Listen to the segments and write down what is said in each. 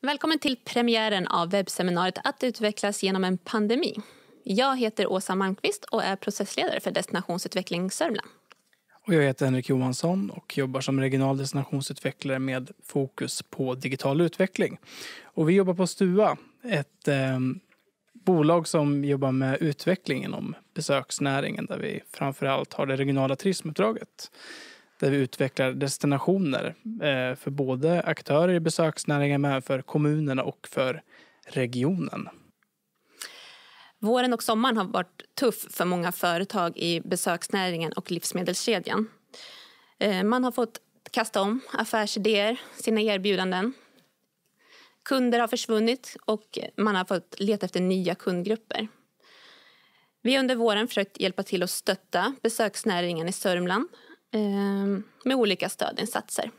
Välkommen till premiären av webbseminariet Att utvecklas genom en pandemi. Jag heter Åsa Malmqvist och är processledare för Destinationsutveckling Sörmland. Och jag heter Henrik Johansson och jobbar som regional destinationsutvecklare med fokus på digital utveckling. Och vi jobbar på Stua, ett eh, bolag som jobbar med utveckling inom besöksnäringen där vi framför allt har det regionala turismuppdraget där vi utvecklar destinationer eh, för både aktörer i besöksnäringen men för kommunerna och för regionen. Våren och sommaren har varit tuff för många företag i besöksnäringen och livsmedelskedjan. Eh, man har fått kasta om affärsidéer, sina erbjudanden. Kunder har försvunnit och man har fått leta efter nya kundgrupper. Vi har under våren försökt hjälpa till att stötta besöksnäringen i Sörmland Ehm, med olika stödinsatser.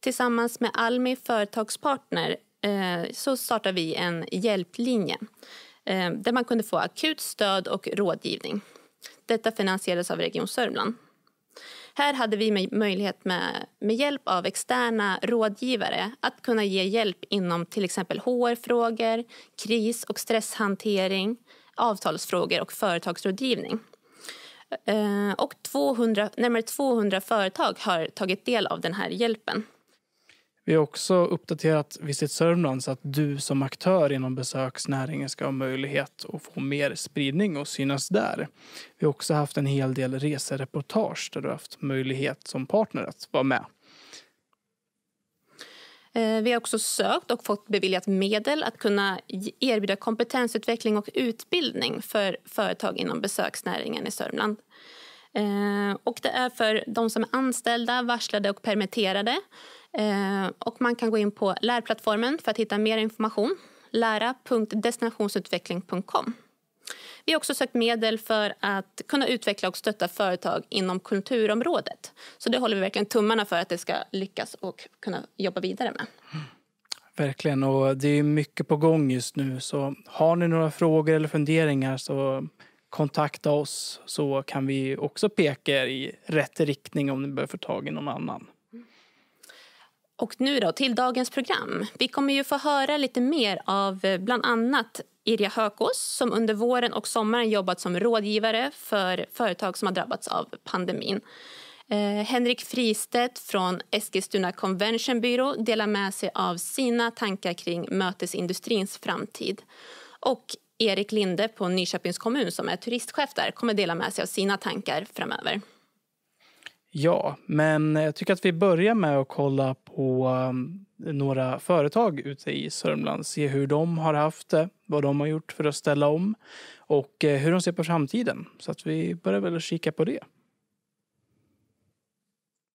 Tillsammans med Almi Företagspartner eh, så startade vi en hjälplinje eh, där man kunde få akut stöd och rådgivning. Detta finansierades av Region Sörmland. Här hade vi möjlighet med, med hjälp av externa rådgivare att kunna ge hjälp inom till exempel HR-frågor, kris och stresshantering, avtalsfrågor och företagsrådgivning. Eh, och 200, närmare 200 företag har tagit del av den här hjälpen. Vi har också uppdaterat Visit Sörmland så att du som aktör inom besöksnäringen ska ha möjlighet att få mer spridning och synas där. Vi har också haft en hel del resereportage där du haft möjlighet som partner att vara med. Eh, vi har också sökt och fått beviljat medel att kunna erbjuda kompetensutveckling och utbildning för företag inom besöksnäringen i Sörmland. Eh, och det är för de som är anställda, varslade och permitterade. Eh, och man kan gå in på lärplattformen för att hitta mer information. lära.destinationsutveckling.com. Vi har också sökt medel för att kunna utveckla och stötta företag inom kulturområdet. Så det håller vi verkligen tummarna för att det ska lyckas och kunna jobba vidare med. Mm. Verkligen, och det är mycket på gång just nu. Så har ni några frågor eller funderingar så kontakta oss så kan vi också peka er i rätt riktning om ni behöver få tag i någon annan. Och nu då till dagens program. Vi kommer ju få höra lite mer av eh, bland annat Irja Hökås som under våren och sommaren jobbat som rådgivare för företag som har drabbats av pandemin. Eh, Henrik Fristedt från Eskilstuna Convention Bureau delar med sig av sina tankar kring mötesindustrins framtid. Och Erik Linde på Nyköpings kommun som är turistchef där kommer dela med sig av sina tankar framöver. Ja, men jag tycker att vi börjar med att kolla på några företag ute i Sörmland, se hur de har haft det, vad de har gjort för att ställa om och eh, hur de ser på framtiden. Så att vi börjar väl kika på det.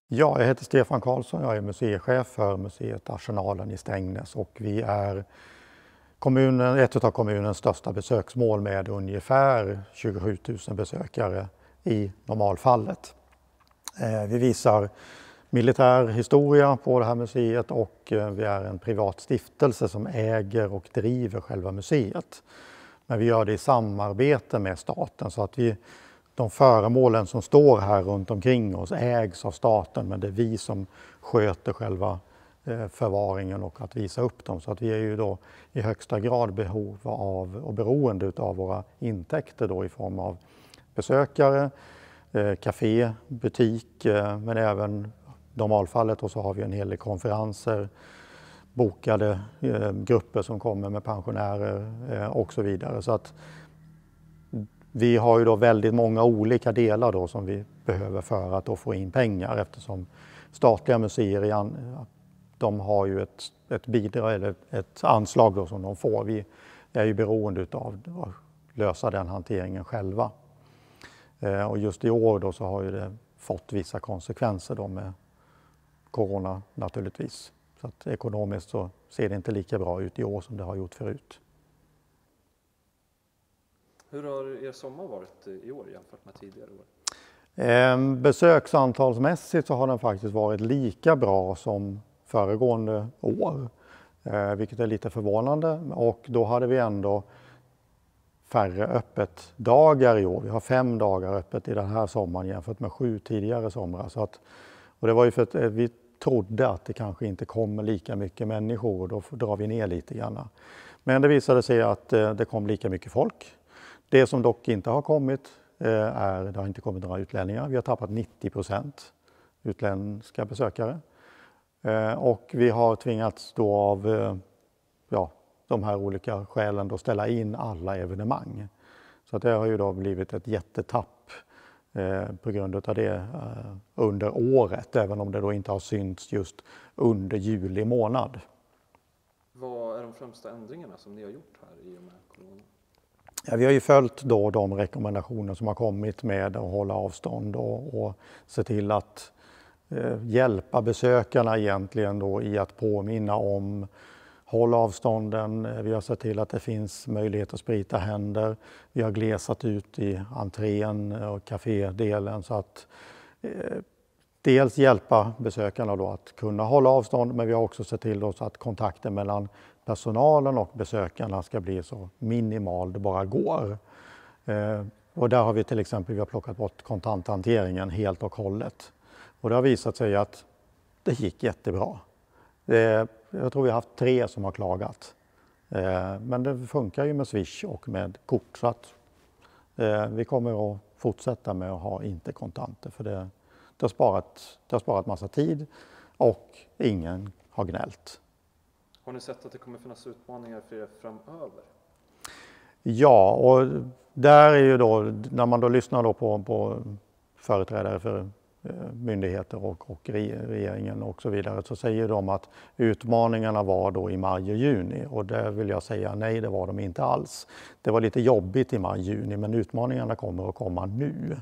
Ja, jag heter Stefan Karlsson. Jag är museichef för museet Arsenalen i Strängnäs och vi är kommunen, ett av kommunens största besöksmål med ungefär 27 000 besökare i normalfallet. Eh, vi visar militär historia på det här museet och eh, vi är en privat stiftelse som äger och driver själva museet. Men vi gör det i samarbete med staten så att vi, de föremålen som står här runt omkring oss ägs av staten men det är vi som sköter själva eh, förvaringen och att visa upp dem. Så att vi är ju då i högsta grad behov av och beroende av våra intäkter då i form av besökare, café, eh, butik men även normalfallet och så har vi en hel del konferenser, bokade eh, grupper som kommer med pensionärer eh, och så vidare. Så att vi har ju då väldigt många olika delar då som vi behöver för att få in pengar eftersom statliga museer i an, de har ju ett, ett bidrag eller ett anslag då som de får. Vi är ju beroende av att lösa den hanteringen själva. Eh, och just i år då så har ju det fått vissa konsekvenser då med corona naturligtvis. Så att ekonomiskt så ser det inte lika bra ut i år som det har gjort förut. Hur har er sommar varit i år jämfört med tidigare år? Ehm, besöksantalsmässigt så har den faktiskt varit lika bra som föregående år, eh, vilket är lite förvånande. Och då hade vi ändå färre öppet dagar i år. Vi har fem dagar öppet i den här sommaren jämfört med sju tidigare somrar. Så att och det var ju för att eh, vi trodde att det kanske inte kommer lika mycket människor, och då drar vi ner lite grann. Men det visade sig att eh, det kom lika mycket folk. Det som dock inte har kommit eh, är, det har inte kommit några utlänningar. Vi har tappat 90 procent utländska besökare. Och vi har tvingats då av ja, de här olika skälen då ställa in alla evenemang. Så att det har ju då blivit ett jättetapp Eh, på grund av det eh, under året, även om det då inte har synts just under juli månad. Vad är de främsta ändringarna som ni har gjort här i och med corona? Ja, vi har ju följt då de rekommendationer som har kommit med att hålla avstånd och, och se till att eh, hjälpa besökarna egentligen då i att påminna om Håll avstånden, eh, vi har sett till att det finns möjlighet att sprita händer. Vi har glesat ut i entrén och kafédelen så att eh, dels hjälpa besökarna då att kunna hålla avstånd men vi har också sett till så att kontakten mellan personalen och besökarna ska bli så minimal det bara går. Eh, och där har vi till exempel vi har plockat bort kontanthanteringen helt och hållet. Och det har visat sig att det gick jättebra. Eh, jag tror vi har haft tre som har klagat. Eh, men det funkar ju med Swish och med kort. Så att eh, vi kommer att fortsätta med att ha inte kontanter för det, det, har sparat, det har sparat massa tid och ingen har gnällt. Har ni sett att det kommer finnas utmaningar för er framöver? Ja, och där är ju då, när man då lyssnar då på, på företrädare för Eh, myndigheter och, och, regeringen och så vidare så säger de att utmaningarna var då i maj och juni och där vill jag säga nej, det var de inte alls. Det var lite jobbigt i maj och juni men utmaningarna kommer att komma nu.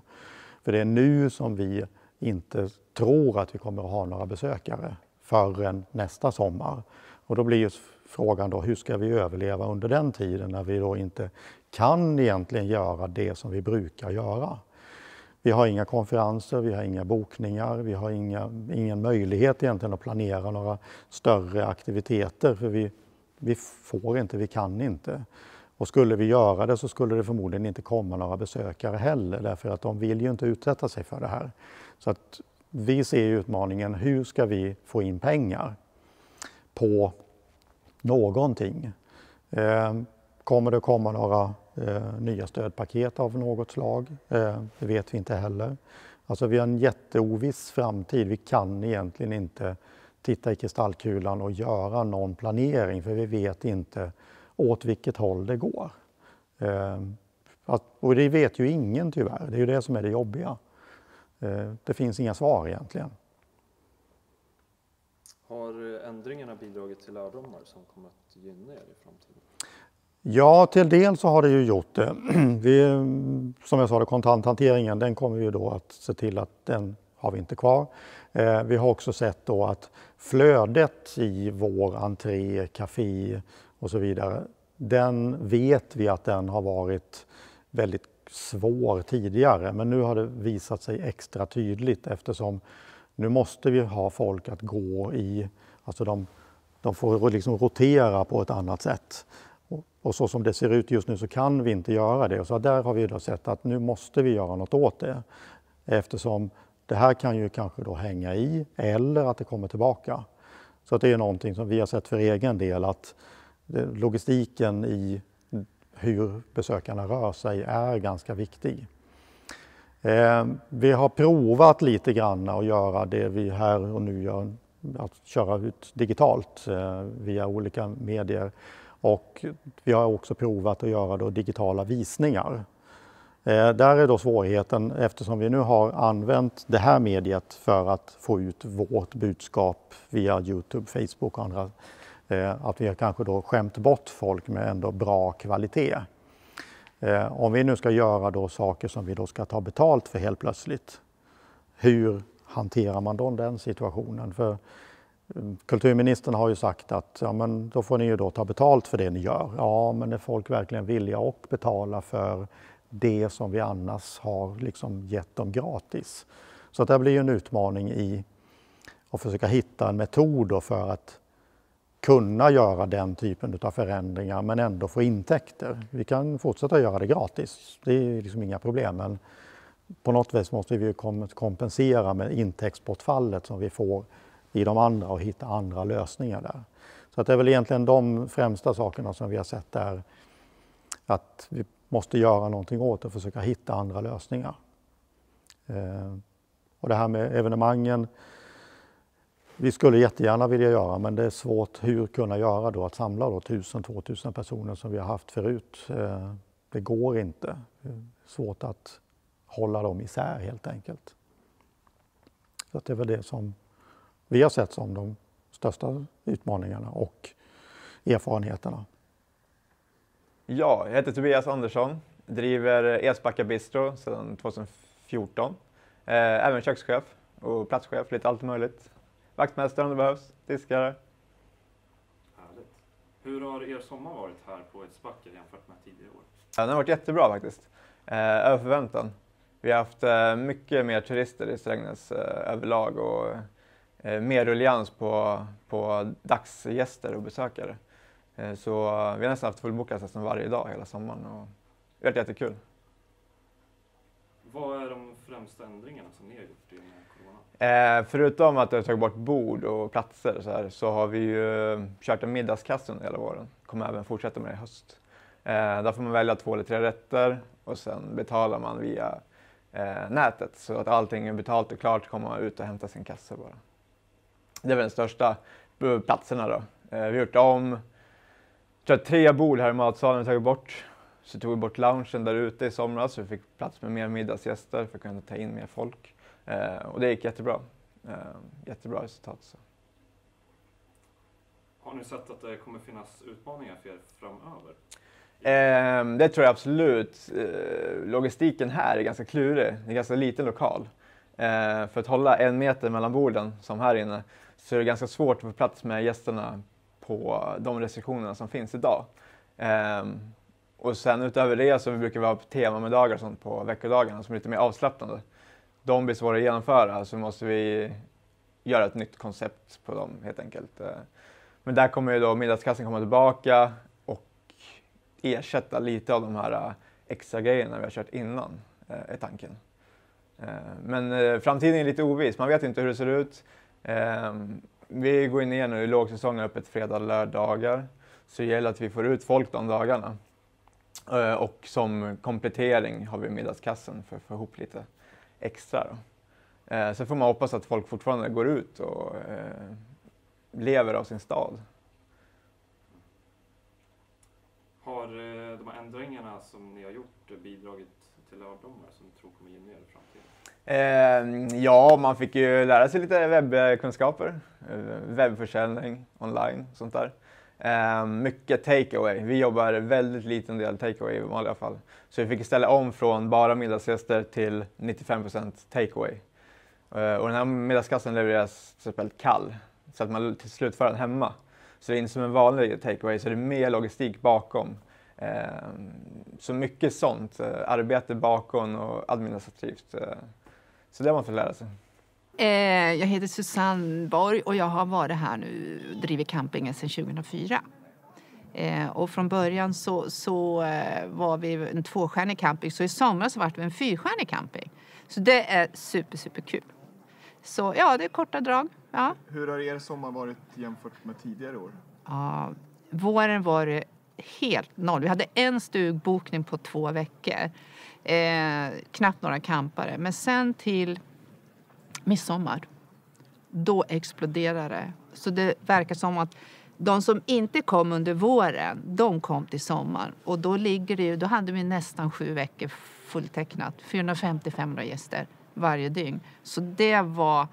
För det är nu som vi inte tror att vi kommer att ha några besökare förrän nästa sommar. Och då blir ju frågan då, hur ska vi överleva under den tiden när vi då inte kan egentligen göra det som vi brukar göra? Vi har inga konferenser, vi har inga bokningar, vi har inga, ingen möjlighet egentligen att planera några större aktiviteter för vi, vi får inte, vi kan inte. Och skulle vi göra det så skulle det förmodligen inte komma några besökare heller därför att de vill ju inte utsätta sig för det här. Så att vi ser utmaningen, hur ska vi få in pengar på någonting? Ehm, kommer det komma några eh, nya stödpaket av något slag. Eh, det vet vi inte heller. Alltså vi har en jätteoviss framtid. Vi kan egentligen inte titta i kristallkulan och göra någon planering för vi vet inte åt vilket håll det går. Eh, att, och det vet ju ingen tyvärr, det är ju det som är det jobbiga. Eh, det finns inga svar egentligen. Har eh, ändringarna bidragit till lärdomar som kommer att gynna er i framtiden? Ja, till del så har det ju gjort det. Vi, som jag sa, kontanthanteringen den kommer vi då att se till att den har vi inte kvar. Eh, vi har också sett då att flödet i vår entré, kafé och så vidare, den vet vi att den har varit väldigt svår tidigare. Men nu har det visat sig extra tydligt eftersom nu måste vi ha folk att gå i, alltså de, de får liksom rotera på ett annat sätt. Och så som det ser ut just nu så kan vi inte göra det. Och så där har vi då sett att nu måste vi göra något åt det eftersom det här kan ju kanske då hänga i eller att det kommer tillbaka. Så det är någonting som vi har sett för egen del att logistiken i hur besökarna rör sig är ganska viktig. Eh, vi har provat lite grann att göra det vi här och nu gör, att köra ut digitalt eh, via olika medier. Och vi har också provat att göra digitala visningar. Eh, där är då svårigheten, eftersom vi nu har använt det här mediet för att få ut vårt budskap via Youtube, Facebook och andra, eh, att vi har kanske då skämt bort folk med ändå bra kvalitet. Eh, om vi nu ska göra då saker som vi då ska ta betalt för helt plötsligt, hur hanterar man då den situationen? För Kulturministern har ju sagt att ja, men då får ni ju då ta betalt för det ni gör. Ja, men är folk verkligen villiga att betala för det som vi annars har liksom gett dem gratis? Så det blir ju en utmaning i att försöka hitta en metod för att kunna göra den typen av förändringar men ändå få intäkter. Vi kan fortsätta göra det gratis, det är liksom inga problem. Men på något vis måste vi ju kompensera med intäktsbortfallet som vi får i de andra och hitta andra lösningar där. Så att det är väl egentligen de främsta sakerna som vi har sett där att vi måste göra någonting åt och försöka hitta andra lösningar. Eh, och det här med evenemangen, vi skulle jättegärna vilja göra men det är svårt hur kunna göra då att samla då 1000-2000 personer som vi har haft förut. Eh, det går inte. Det är svårt att hålla dem isär helt enkelt. Så det är väl det som vi har sett som de största utmaningarna och erfarenheterna. Ja, jag heter Tobias Andersson, driver Esbacka Bistro sedan 2014. Eh, även kökschef och platschef, lite allt möjligt. Vaktmästare om det behövs, diskare. Härligt. Hur har er sommar varit här på Esbacka jämfört med tidigare år? Den har varit jättebra faktiskt, eh, över förväntan. Vi har haft eh, mycket mer turister i Strängnäs överlag och Eh, mer ruljans på, på dagsgäster och besökare. Eh, så vi har nästan haft fullbokat nästan varje dag hela sommaren och det har varit jättekul. Vad är de främsta ändringarna som ni har gjort i corona? Eh, förutom att vi har tagit bort bord och platser så, här, så har vi ju eh, kört en middagskasse under hela våren. kommer även fortsätta med det i höst. Eh, där får man välja två eller tre rätter och sen betalar man via eh, nätet så att allting är betalt och klart kommer man ut och hämta sin kasse bara. Det är väl den största eh, platserna då. Eh, vi har gjort om tror tre bord här i matsalen tagit bort. Så tog vi bort loungen där ute i somras så vi fick plats med mer middagsgäster för att kunna ta in mer folk. Eh, och det gick jättebra. jättebra resultat. Så. Har ni sett att det kommer finnas utmaningar för er framöver? Ehm, det tror jag absolut. logistiken här är ganska klurig. Det är en ganska liten lokal. för att hålla en meter mellan borden, som här inne, så är det ganska svårt att få plats med gästerna på de restriktionerna som finns idag. Ehm, och sen utöver det så brukar vi ha temamiddagar och sånt på veckodagarna som är lite mer avslappnande. De blir svåra att genomföra så måste vi göra ett nytt koncept på dem helt enkelt. Ehm, men där kommer ju då middagskassen komma tillbaka och ersätta lite av de här äh, extra grejerna vi har kört innan, är äh, tanken. Ehm, men äh, framtiden är lite oviss, man vet inte hur det ser ut. Ehm, vi går ner nu i lågsäsongen öppet fredag och lördagar. Så det gäller att vi får ut folk de dagarna. Eh, och som komplettering har vi middagskassen för att få ihop lite extra. Då. Eh, sen får man hoppas att folk fortfarande går ut och eh, lever av sin stad. Har eh, de här ändringarna som ni har gjort bidragit till lärdomar som ni tror kommer ge er i framtiden? Ehm, ja, man fick ju lära sig lite webbkunskaper, eh, webbförsäljning online och sånt där. Ehm, mycket takeaway. Vi jobbar väldigt liten del takeaway i vanliga fall. Så vi fick ställa om från bara middagsgäster till 95 takeaway. Eh, och den här middagskassen levereras till exempel kall, så att man till slut får den hemma. Så det är inte som en vanlig takeaway, så det är mer logistik bakom. Ehm, så mycket sånt, eh, arbete bakom och administrativt. Så det har man fått lära sig. Eh, jag heter Susanne Borg och jag har varit här nu och drivit campingen sedan 2004. Eh, och från början så, så eh, var vi en tvåstjärnig camping, så i somras var vi en fyrstjärnig camping. Så det är super, super kul. Så ja, det är korta drag. Ja. Hur har er sommar varit jämfört med tidigare år? Ja, våren var det helt noll. Vi hade en stugbokning på två veckor. Eh, knappt några kampare. Men sen till midsommar, då exploderar det. Så det verkar som att de som inte kom under våren, de kom till sommaren. Och då, ligger det ju, då hade vi nästan sju veckor fulltecknat. 450-500 gäster varje dygn. Så det var,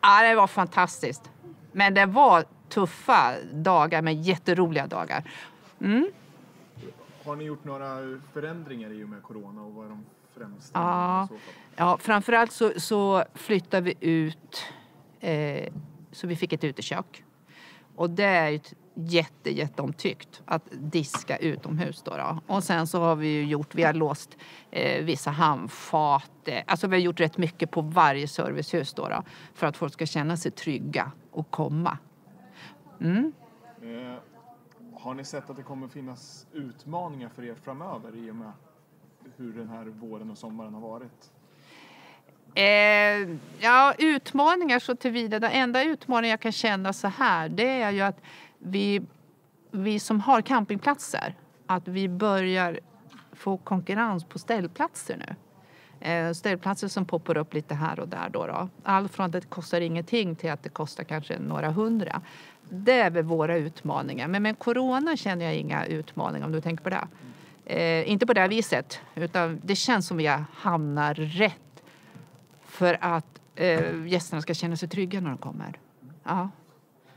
ja, det var fantastiskt. Men det var tuffa dagar, men jätteroliga dagar. Mm. Har ni gjort några förändringar i och med corona och vad är de främsta? Ja, ja framförallt så, så flyttade vi ut eh, så vi fick ett utekök. Och det är ett jätte, jätteomtyckt att diska utomhus. Då, då. Och sen så har vi gjort, vi har låst eh, vissa handfat. alltså vi har gjort rätt mycket på varje servicehus då, då för att folk ska känna sig trygga och komma. Mm. Eh, har ni sett att det kommer finnas utmaningar för er framöver i och med hur den här våren och sommaren har varit? Eh, ja, utmaningar så tillvida. Den enda utmaningen jag kan känna så här det är ju att vi, vi som har campingplatser att vi börjar få konkurrens på ställplatser nu. Eh, ställplatser som poppar upp lite här och där. Då, då Allt från att det kostar ingenting till att det kostar kanske några hundra det är väl våra utmaningar. Men med corona känner jag inga utmaningar om du tänker på det. Eh, inte på det viset, utan det känns som vi har hamnat rätt för att eh, gästerna ska känna sig trygga när de kommer. Ja.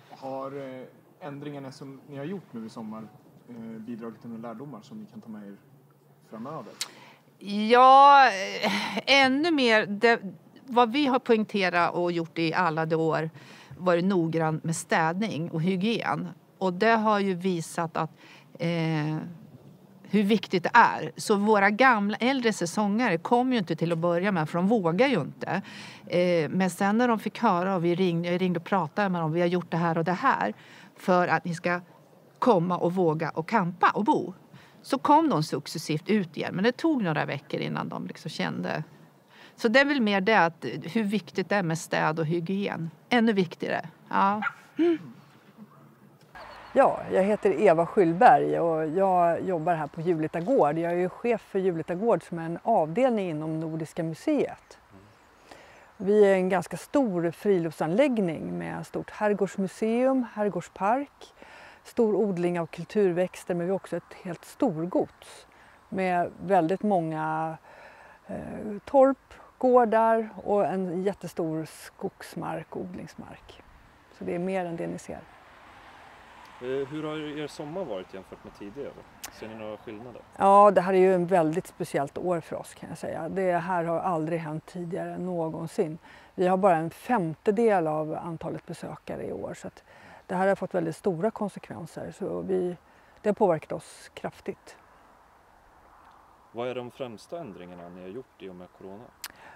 Har eh, ändringarna som ni har gjort nu i sommar eh, bidragit till några lärdomar som ni kan ta med er framöver? Ja, eh, ännu mer. Det, vad vi har poängterat och gjort i alla de år varit noggrann med städning och hygien. Och det har ju visat att eh, hur viktigt det är. Så våra gamla, äldre säsongare kom ju inte till att börja med för de vågar ju inte. Eh, men sen när de fick höra och vi ringde, jag ringde och pratade med dem, vi har gjort det här och det här för att ni ska komma och våga och kampa och bo. Så kom de successivt ut igen, men det tog några veckor innan de liksom kände så det är väl mer det, att hur viktigt det är med städ och hygien. Ännu viktigare. Ja. Mm. Ja, jag heter Eva Skyllberg och jag jobbar här på Julita Gård. Jag är chef för Julita Gård som är en avdelning inom Nordiska museet. Vi är en ganska stor friluftsanläggning med stort herrgårdsmuseum, herrgårdspark, stor odling av kulturväxter men vi har också ett helt storgods med väldigt många eh, torp Gårdar och en jättestor skogsmark och odlingsmark. Så det är mer än det ni ser. Eh, hur har er sommar varit jämfört med tidigare? Ser ni några skillnader? Ja, det här är ju ett väldigt speciellt år för oss kan jag säga. Det här har aldrig hänt tidigare någonsin. Vi har bara en femtedel av antalet besökare i år så att det här har fått väldigt stora konsekvenser. Så vi, det har påverkat oss kraftigt. Vad är de främsta ändringarna ni har gjort i och med corona?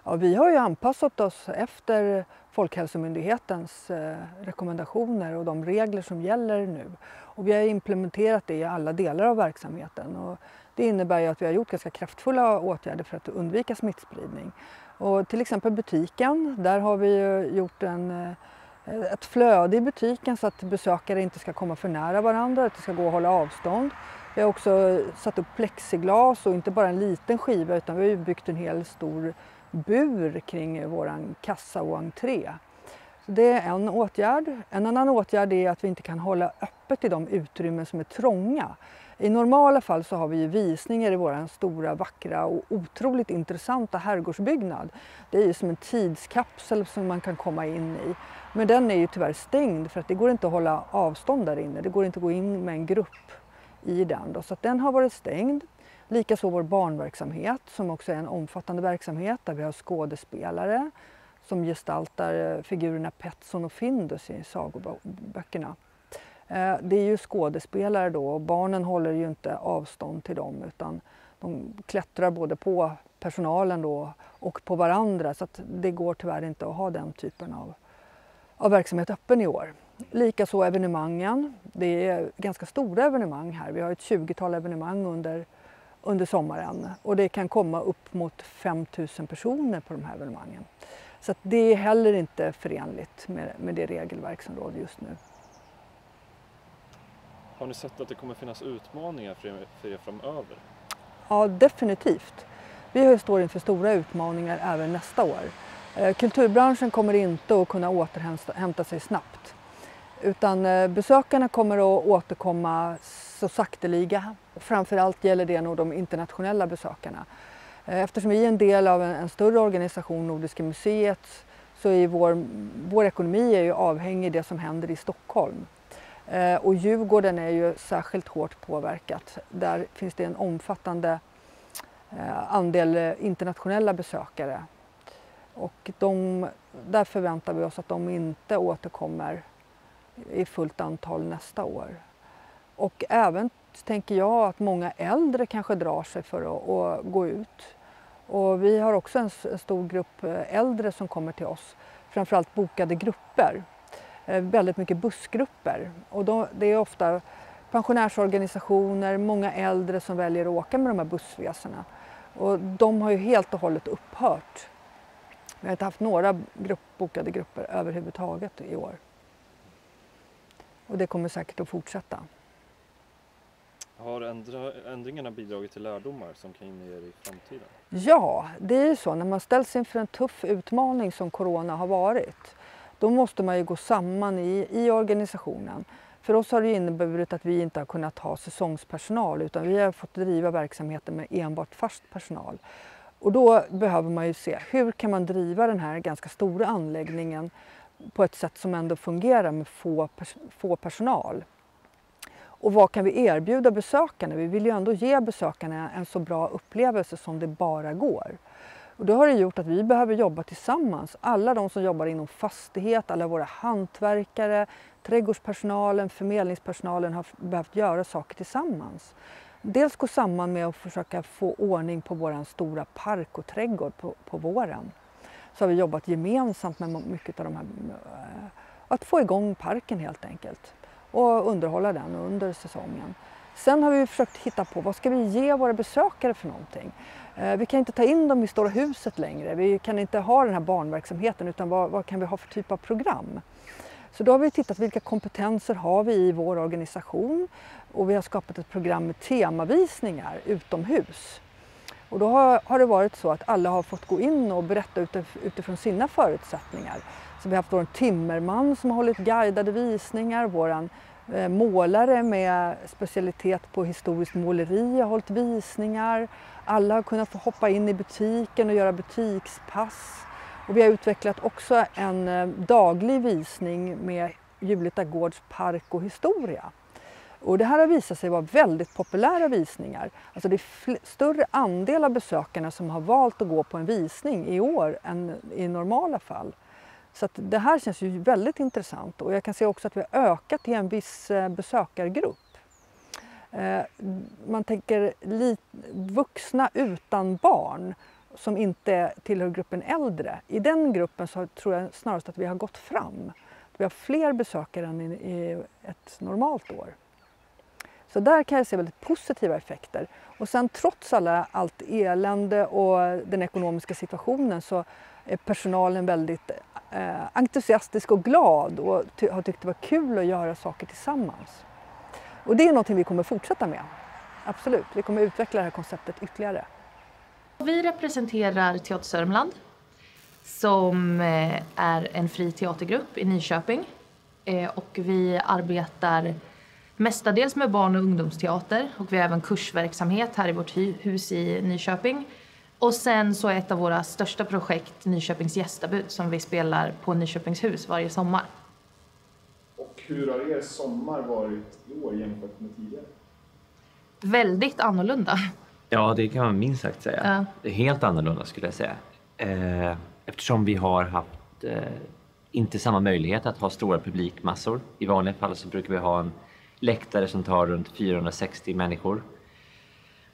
Ja, vi har ju anpassat oss efter Folkhälsomyndighetens eh, rekommendationer och de regler som gäller nu. Och vi har implementerat det i alla delar av verksamheten. Och det innebär att vi har gjort ganska kraftfulla åtgärder för att undvika smittspridning. Och till exempel butiken, där har vi gjort en, eh, ett flöde i butiken så att besökare inte ska komma för nära varandra, att det ska gå att hålla avstånd. Vi har också satt upp plexiglas och inte bara en liten skiva utan vi har byggt en hel stor bur kring vår kassa och entré. Så det är en åtgärd. En annan åtgärd är att vi inte kan hålla öppet i de utrymmen som är trånga. I normala fall så har vi visningar i vår stora, vackra och otroligt intressanta herrgårdsbyggnad. Det är som en tidskapsel som man kan komma in i. Men den är ju tyvärr stängd för att det går inte att hålla avstånd där inne. Det går inte att gå in med en grupp i den. Då. Så den har varit stängd. Likaså vår barnverksamhet som också är en omfattande verksamhet där vi har skådespelare som gestaltar eh, figurerna Petson och Findus i sagoböckerna. Eh, det är ju skådespelare då och barnen håller ju inte avstånd till dem utan de klättrar både på personalen då och på varandra så att det går tyvärr inte att ha den typen av, av verksamhet öppen i år. Likaså evenemangen. Det är ganska stora evenemang här. Vi har ett 20-tal evenemang under under sommaren och det kan komma upp mot 5 personer på de här evenemangen. Så det är heller inte förenligt med, med det regelverk som råder just nu. Har ni sett att det kommer finnas utmaningar för er, för er framöver? Ja, definitivt. Vi står inför stora utmaningar även nästa år. Eh, kulturbranschen kommer inte att kunna återhämta sig snabbt utan eh, besökarna kommer att återkomma så sakteliga Framförallt gäller det nog de internationella besökarna. Eh, eftersom vi är en del av en, större organisation, Nordiska museet, så är vår, vår ekonomi är ju avhängig det som händer i Stockholm. Eh, och Djurgården är ju särskilt hårt påverkat. Där finns det en omfattande eh, andel internationella besökare. Och de, där förväntar vi oss att de inte återkommer i fullt antal nästa år. Och även så tänker jag att många äldre kanske drar sig för att, att gå ut. Och vi har också en stor grupp eh, äldre som kommer till oss, framförallt bokade grupper. Eh, väldigt mycket bussgrupper och då, det är ofta pensionärsorganisationer, många äldre som väljer att åka med de här bussresorna. Och de har ju helt och hållet upphört. Vi har inte haft några grupp, bokade grupper överhuvudtaget i år. Och det kommer säkert att fortsätta. Har ändra, ändringarna bidragit till lärdomar som kan ge er i framtiden? Ja, det är ju så. När man ställs inför en tuff utmaning som corona har varit, då måste man ju gå samman i, i organisationen. För oss har det inneburit att vi inte har kunnat ha säsongspersonal utan vi har fått driva verksamheten med enbart fast personal. Och då behöver man ju se hur kan man driva den här ganska stora anläggningen på ett sätt som ändå fungerar med få, få personal. Och vad kan vi erbjuda besökarna? Vi vill ju ändå ge besökarna en så bra upplevelse som det bara går. Och det har det gjort att vi behöver jobba tillsammans. Alla de som jobbar inom fastighet, alla våra hantverkare, trädgårdspersonalen, förmedlingspersonalen har behövt göra saker tillsammans. Dels gå samman med att försöka få ordning på vår stora park och trädgård på, på våren. Så har vi jobbat gemensamt med mycket av de här, eh, att få igång parken helt enkelt och underhålla den under säsongen. Sen har vi försökt hitta på vad ska vi ge våra besökare för någonting. Eh, vi kan inte ta in dem i Stora huset längre. Vi kan inte ha den här barnverksamheten utan vad, vad kan vi ha för typ av program? Så då har vi tittat vilka kompetenser har vi i vår organisation och vi har skapat ett program med temavisningar utomhus. Och då har, har det varit så att alla har fått gå in och berätta utifrån sina förutsättningar. Så vi har haft vår timmerman som har hållit guidade visningar, våran Eh, målare med specialitet på historiskt måleri har hållit visningar. Alla har kunnat få hoppa in i butiken och göra butikspass. Och vi har utvecklat också en eh, daglig visning med Julita Gårds park och historia. Och det här har visat sig vara väldigt populära visningar. Alltså det är större andel av besökarna som har valt att gå på en visning i år än i normala fall. Så det här känns ju väldigt intressant och jag kan se också att vi har ökat i en viss eh, besökargrupp. Eh, man tänker vuxna utan barn som inte tillhör gruppen äldre. I den gruppen så tror jag snarast att vi har gått fram. Vi har fler besökare än i ett normalt år. Så där kan jag se väldigt positiva effekter. Och sen trots alla, allt elände och den ekonomiska situationen så är personalen väldigt eh, entusiastisk och glad och ty har tyckt det var kul att göra saker tillsammans. Och det är någonting vi kommer fortsätta med. Absolut, vi kommer utveckla det här konceptet ytterligare. Vi representerar Teater Sörmland som eh, är en fri teatergrupp i Nyköping. Eh, och vi arbetar mestadels med barn och ungdomsteater och vi har även kursverksamhet här i vårt hus i Nyköping och sen så är ett av våra största projekt Nyköpings gästabud som vi spelar på Nyköpings hus varje sommar. Och hur har er sommar varit i år jämfört med tidigare? Väldigt annorlunda. Ja, det kan man minst sagt säga. Ja. Helt annorlunda skulle jag säga. Eh, eftersom vi har haft eh, inte samma möjlighet att ha stora publikmassor. I vanliga fall så brukar vi ha en läktare som tar runt 460 människor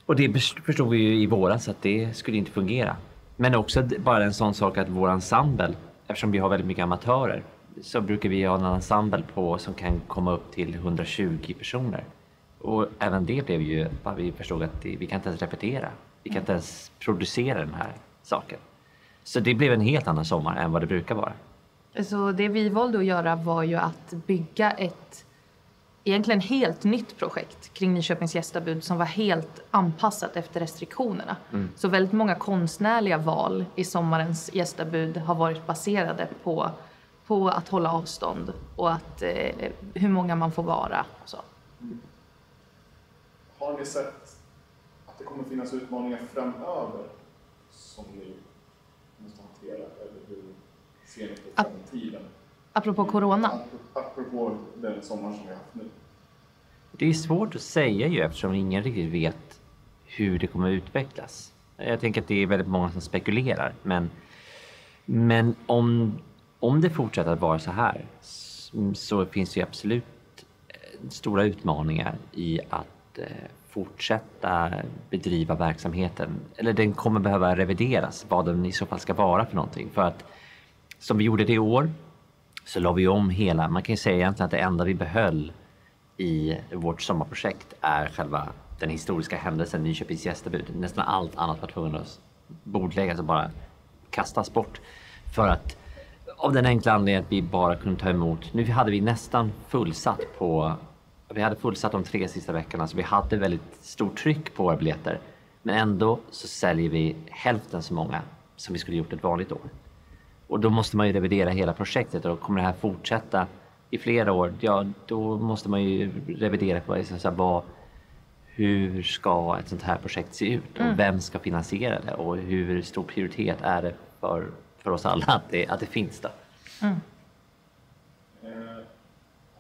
och det förstod vi ju i våras att det skulle inte fungera. Men också bara en sån sak att vår ensemble, eftersom vi har väldigt mycket amatörer, så brukar vi ha en ensemble på som kan komma upp till 120 personer. Och även det blev ju, bara vi förstod att vi kan inte ens repetera. Vi kan inte ens producera den här saken. Så det blev en helt annan sommar än vad det brukar vara. Så det vi valde att göra var ju att bygga ett egentligen helt nytt projekt kring Nyköpings gästabud som var helt anpassat efter restriktionerna. Mm. Så väldigt många konstnärliga val i sommarens gästabud har varit baserade på, på att hålla avstånd och att, eh, hur många man får vara. Och så. Har ni sett att det kommer finnas utmaningar framöver som ni måste hantera? Eller hur ser ni på framtiden? Apropå corona? Apropå den sommar som vi har haft nu. Det är svårt att säga ju eftersom ingen riktigt vet hur det kommer att utvecklas. Jag tänker att det är väldigt många som spekulerar men, men om, om det fortsätter att vara så här så finns det ju absolut eh, stora utmaningar i att eh, fortsätta bedriva verksamheten. Eller den kommer behöva revideras, vad den i så fall ska vara för någonting. För att som vi gjorde det i år så la vi om hela, man kan ju säga egentligen att det enda vi behöll i vårt sommarprojekt är själva den historiska händelsen Nyköpings gästabud. Nästan allt annat var tvunget att bordläggas och bara kastas bort. För att av den enkla anledningen att vi bara kunde ta emot, nu hade vi nästan fullsatt på, vi hade fullsatt de tre sista veckorna så vi hade väldigt stort tryck på våra biljetter. Men ändå så säljer vi hälften så många som vi skulle gjort ett vanligt år. Och då måste man ju revidera hela projektet och kommer det här fortsätta i flera år, ja då måste man ju revidera på så här, vad, hur ska ett sånt här projekt se ut och mm. vem ska finansiera det och hur stor prioritet är det för, för oss alla att det, att det finns där. Mm. Eh,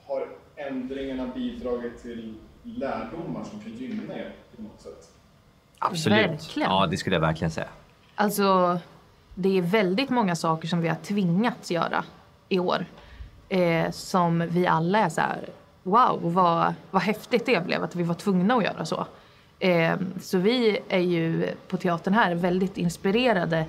har ändringarna bidragit till lärdomar som kan gynna er på något sätt? Absolut, verkligen. ja det skulle jag verkligen säga. Alltså det är väldigt många saker som vi har tvingats göra i år. Eh, som vi alla är så här, wow, vad, vad häftigt det blev att vi var tvungna att göra så. Eh, så vi är ju på teatern här väldigt inspirerade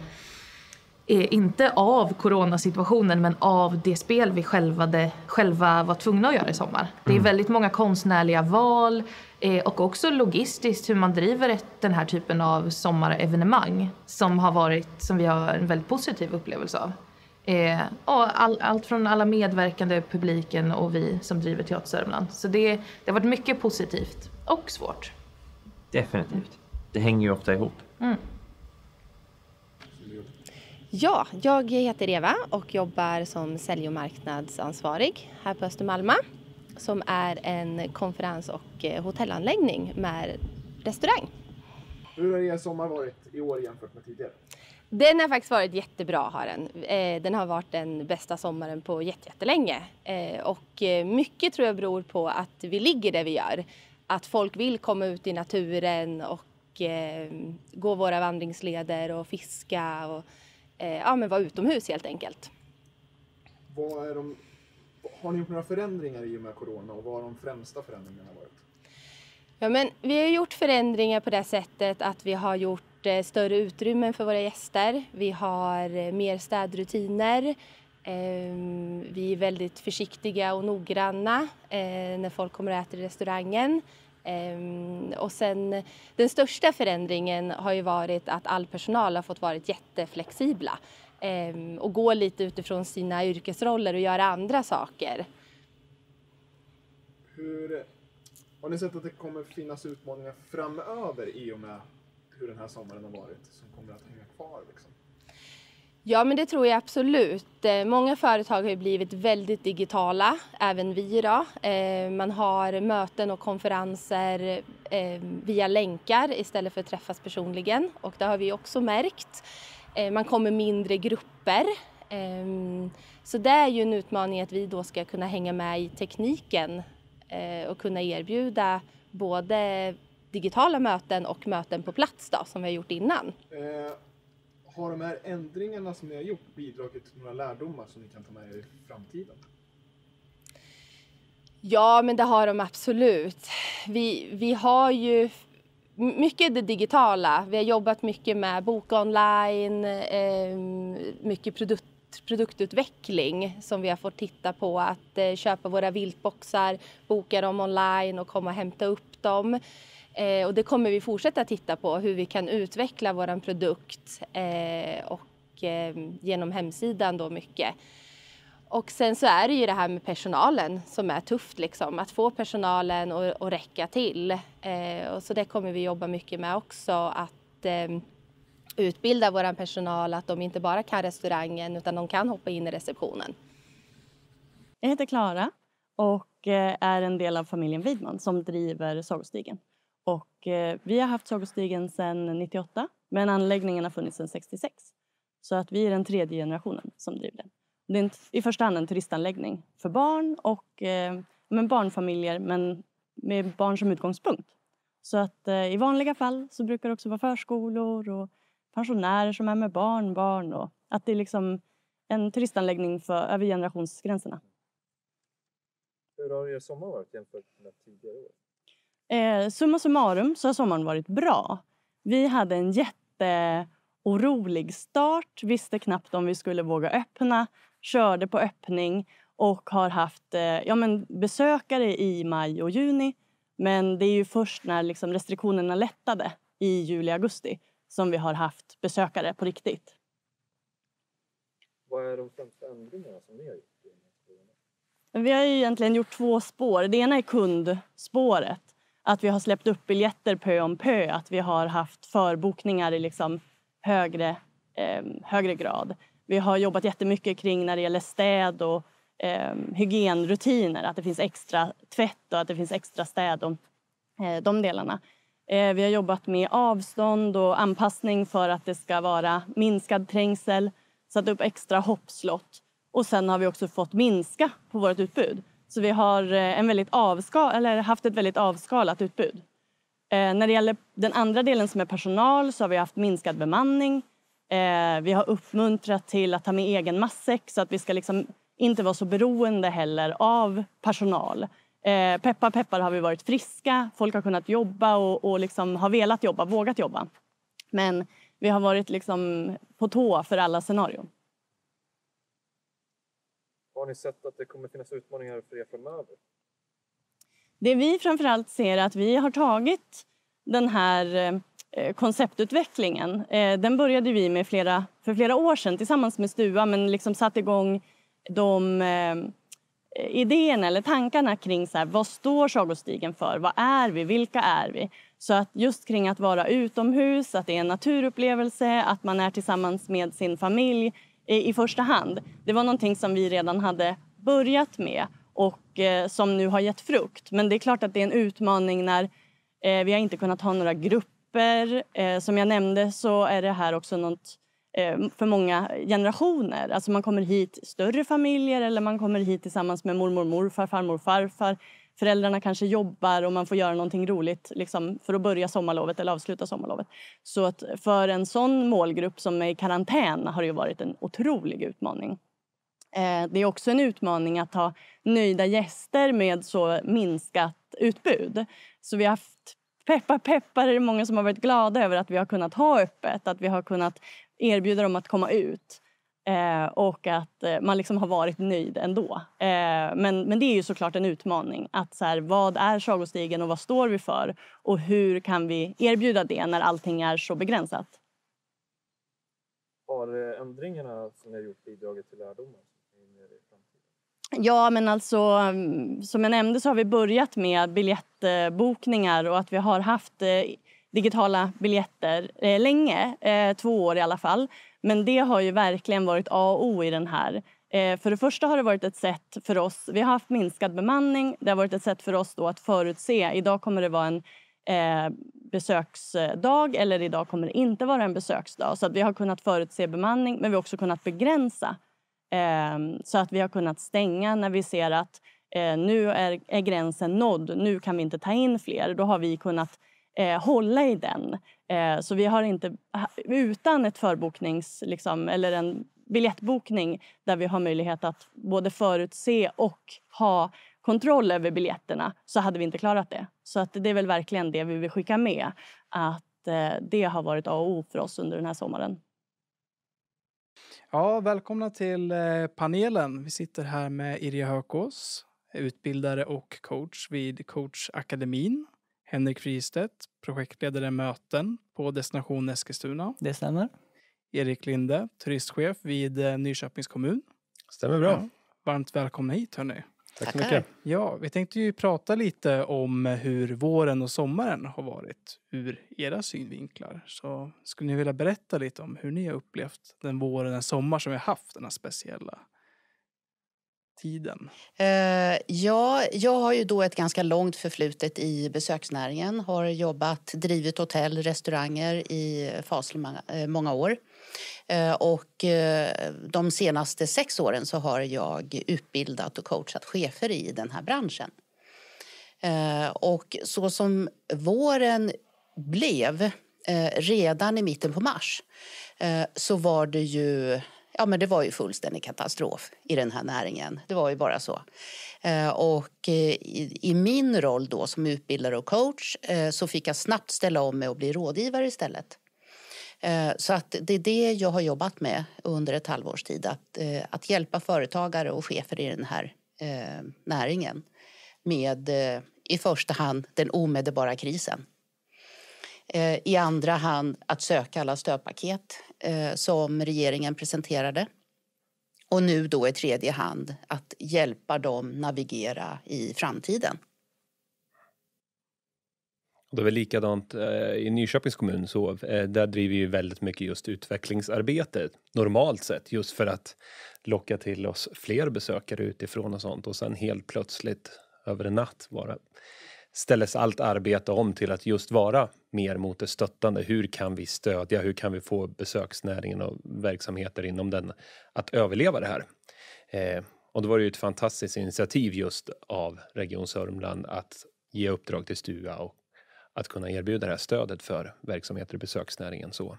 inte av coronasituationen men av det spel vi själva, de, själva var tvungna att göra i sommar. Mm. Det är mm. väldigt många konstnärliga val eh, och också logistiskt hur man driver ett, den här typen av sommarevenemang som har varit, som vi har en väldigt positiv upplevelse av. Eh, och all, allt från alla medverkande, publiken och vi som driver Teater Sörmland. Så det, det har varit mycket positivt och svårt. Definitivt. Det hänger ju ofta ihop. Mm. Ja, jag heter Eva och jobbar som sälj och marknadsansvarig här på Östermalma som är en konferens och eh, hotellanläggning med restaurang. Hur har er sommar varit i år jämfört med tidigare? Den har faktiskt varit jättebra har den. Eh, den har varit den bästa sommaren på jättelänge eh, och mycket tror jag beror på att vi ligger där vi gör. Att folk vill komma ut i naturen och gå våra vandringsleder och fiska och eh, ja, men vara utomhus helt enkelt. Vad är de, har ni gjort några förändringar i och med corona och vad har de främsta förändringarna varit? Ja, men vi har gjort förändringar på det sättet att vi har gjort eh, större utrymmen för våra gäster. Vi har eh, mer städrutiner. Ehm, vi är väldigt försiktiga och noggranna eh, när folk kommer och äter i restaurangen. Ehm, och sen, den största förändringen har ju varit att all personal har fått vara jätteflexibla ehm, och gå lite utifrån sina yrkesroller och göra andra saker. Hur, har ni sett att det kommer finnas utmaningar framöver i och med hur den här sommaren har varit som kommer att hänga kvar? Liksom? Ja, men det tror jag absolut. Eh, många företag har ju blivit väldigt digitala, även vi idag. Eh, man har möten och konferenser eh, via länkar istället för att träffas personligen och det har vi också märkt. Man kommer mindre grupper. Så det är ju en utmaning att vi då ska kunna hänga med i tekniken och kunna erbjuda både digitala möten och möten på plats då, som vi har gjort innan. Har de här ändringarna som ni har gjort bidragit till några lärdomar som ni kan ta med er i framtiden? Ja, men det har de absolut. Vi, vi har ju mycket det digitala. Vi har jobbat mycket med bok online, eh, mycket produkt, produktutveckling som vi har fått titta på. Att eh, köpa våra viltboxar, boka dem online och komma och hämta upp dem. Eh, och det kommer vi fortsätta titta på, hur vi kan utveckla vår produkt eh, och eh, genom hemsidan då mycket. Och sen så är det ju det här med personalen som är tufft liksom, att få personalen att, räcka till. Eh, och så det kommer vi jobba mycket med också, att eh, utbilda vår personal att de inte bara kan restaurangen utan de kan hoppa in i receptionen. Jag heter Klara och eh, är en del av familjen Widman som driver Sagostigen. Och eh, vi har haft Sagostigen sedan 98 men anläggningen har funnits sedan 66. Så att vi är den tredje generationen som driver den. Det är i första hand en turistanläggning för barn och eh, men barnfamiljer men med barn som utgångspunkt. Så att eh, i vanliga fall så brukar det också vara förskolor och pensionärer som är med barnbarn barn och att det är liksom en turistanläggning för, över generationsgränserna. Hur har er sommar varit jämfört med tidigare år? Eh, summa summarum så har sommaren varit bra. Vi hade en jätteorolig start, visste knappt om vi skulle våga öppna, körde på öppning och har haft eh, ja, men besökare i maj och juni. Men det är ju först när liksom restriktionerna lättade i juli och augusti som vi har haft besökare på riktigt. Vad är de främsta ändringarna som ni har gjort? Vi har egentligen gjort två spår. Det ena är kundspåret att vi har släppt upp biljetter pö om pö, att vi har haft förbokningar i liksom högre, eh, högre grad. Vi har jobbat jättemycket kring när det gäller städ och eh, hygienrutiner, att det finns extra tvätt och att det finns extra städ och eh, de delarna. Eh, vi har jobbat med avstånd och anpassning för att det ska vara minskad trängsel, satt upp extra hoppslott och sen har vi också fått minska på vårt utbud. Så vi har eh, en väldigt avska eller haft ett väldigt avskalat utbud. Eh, när det gäller den andra delen som är personal så har vi haft minskad bemanning. Eh, vi har uppmuntrat till att ta med egen matsäck så att vi ska liksom inte vara så beroende heller av personal. Eh, peppar peppar har vi varit friska, folk har kunnat jobba och, och liksom har velat jobba, vågat jobba. Men vi har varit liksom på tå för alla scenarion har ni sett att det kommer finnas utmaningar för er framöver? Det vi framför allt ser är att vi har tagit den här eh, konceptutvecklingen. Eh, den började vi med flera, för flera år sedan tillsammans med Stua men liksom satte igång de eh, idéerna eller tankarna kring så här, vad står sagostigen för? Vad är vi? Vilka är vi? Så att just kring att vara utomhus, att det är en naturupplevelse, att man är tillsammans med sin familj i, i första hand. Det var någonting som vi redan hade börjat med och eh, som nu har gett frukt. Men det är klart att det är en utmaning när eh, vi har inte kunnat ha några grupper. Eh, som jag nämnde så är det här också något eh, för många generationer. Alltså man kommer hit större familjer eller man kommer hit tillsammans med mormor, morfar, farmor, farfar föräldrarna kanske jobbar och man får göra någonting roligt liksom, för att börja sommarlovet eller avsluta sommarlovet. Så att för en sån målgrupp som är i karantän har det varit en otrolig utmaning. Eh, det är också en utmaning att ha nöjda gäster med så minskat utbud. Så vi har haft Peppar peppar är många som har varit glada över att vi har kunnat ha öppet, att vi har kunnat erbjuda dem att komma ut. Eh, och att eh, man liksom har varit nöjd ändå. Eh, men, men det är ju såklart en utmaning. att så här, Vad är sagostigen och vad står vi för? Och hur kan vi erbjuda det när allting är så begränsat? Har eh, ändringarna som ni har gjort bidragit till lärdomar? Ja, men alltså, mm, som jag nämnde så har vi börjat med biljettbokningar och att vi har haft eh, digitala biljetter eh, länge, två år i alla fall. Men det har ju verkligen varit A och O i den här. Eh, för det första har det varit ett sätt för oss, vi har haft minskad bemanning, det har varit ett sätt för oss då att förutse, idag kommer det vara en eh, besöksdag eller idag kommer det inte vara en besöksdag. Så att vi har kunnat förutse bemanning men vi har också kunnat begränsa. Eh, så att vi har kunnat stänga när vi ser att eh, nu är, är gränsen nådd, nu kan vi inte ta in fler. Då har vi kunnat eh, hålla i den. Eh, så vi har inte, utan ett förboknings, liksom, eller en biljettbokning där vi har möjlighet att både förutse och ha kontroll över biljetterna så hade vi inte klarat det. Så att det är väl verkligen det vi vill skicka med. Att eh, det har varit A och O för oss under den här sommaren. Ja, välkomna till eh, panelen. Vi sitter här med Irja Hökås, utbildare och coach vid Coachakademin Henrik Fristedt, projektledare möten på Destination Eskilstuna. Det stämmer. Erik Linde, turistchef vid eh, Nyköpings kommun. Stämmer bra. Ja. Varmt välkomna hit hörni. Tack så mycket. Ja, vi tänkte ju prata lite om hur våren och sommaren har varit ur era synvinklar. Så skulle ni vilja berätta lite om hur ni har upplevt den våren och den sommar som vi har haft, den här speciella tiden? Eh, ja, jag har ju då ett ganska långt förflutet i besöksnäringen. Har jobbat, drivit hotell, restauranger i fasligt många, eh, många år. Eh, och eh, de senaste sex åren så har jag utbildat och coachat chefer i den här branschen. Och så som våren blev, redan i mitten på mars, så var det ju ja, men det var ju fullständig katastrof i den här näringen. Det var ju bara så. Eh, och eh, i, min roll då som utbildare och coach eh, så fick jag snabbt ställa om mig och bli rådgivare istället. Så att det är det jag har jobbat med under ett halvårs tid. Att, att hjälpa företagare och chefer i den här näringen med i första hand den omedelbara krisen. Eh, I andra hand att söka alla stödpaket eh, som regeringen presenterade. Och nu då i tredje hand att hjälpa dem navigera i framtiden. Det är väl likadant eh, i Nyköpings kommun. Så, där driver vi väldigt mycket just utvecklingsarbete normalt sett just för att locka till oss fler besökare utifrån och sånt och sen helt plötsligt över en natt vara ställdes allt arbete om till att just vara mer mot det stöttande. Hur kan vi stödja? Hur kan vi få besöksnäringen och verksamheter inom den att överleva det här? Eh, och då var det ju ett fantastiskt initiativ just av Region Sörmland att ge uppdrag till STUA och att kunna erbjuda det här stödet för verksamheter i besöksnäringen. Så.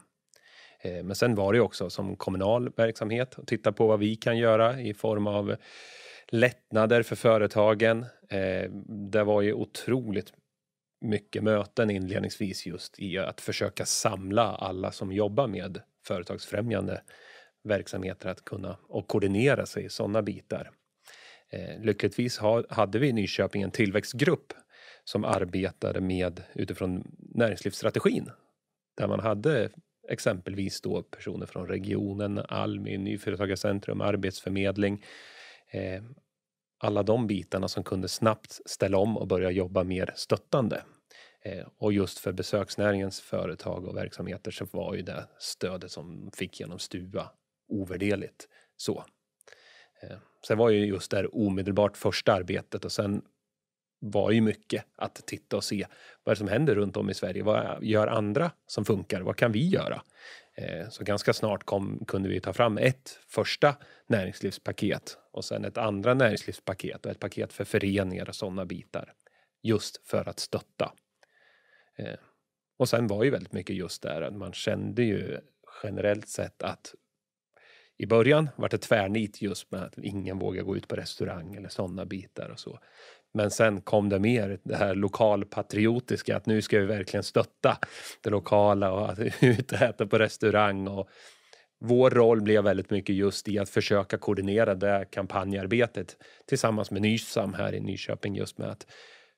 Eh, men sen var det också som kommunal verksamhet och titta på vad vi kan göra i form av lättnader för företagen, Eh, det var ju otroligt mycket möten inledningsvis just i att försöka samla alla som jobbar med företagsfrämjande verksamheter att kunna och koordinera sig i sådana bitar. Eh, lyckligtvis ha, hade vi i Nyköping en tillväxtgrupp som arbetade med utifrån näringslivsstrategin där man hade exempelvis då personer från regionen, Almi, Nyföretagarcentrum, Arbetsförmedling, eh, alla de bitarna som kunde snabbt ställa om och börja jobba mer stöttande. Eh, och just för besöksnäringens företag och verksamheter så var ju det stödet som fick genom STUA ovärderligt. Så. Eh, sen var ju just det här omedelbart första arbetet och sen var ju mycket att titta och se vad som händer runt om i Sverige. Vad gör andra som funkar? Vad kan vi göra? Eh, så ganska snart kom, kunde vi ta fram ett första näringslivspaket och sen ett andra näringslivspaket och ett paket för föreningar och sådana bitar. Just för att stötta. Eh, och sen var ju väldigt mycket just där att man kände ju generellt sett att i början var det tvärnit just med att ingen vågar gå ut på restaurang eller sådana bitar och så. Men sen kom det mer det här lokalpatriotiska, att nu ska vi verkligen stötta det lokala och att ut och äta på restaurang. Och vår roll blev väldigt mycket just i att försöka koordinera det kampanjarbetet tillsammans med Nysam här i Nyköping just med att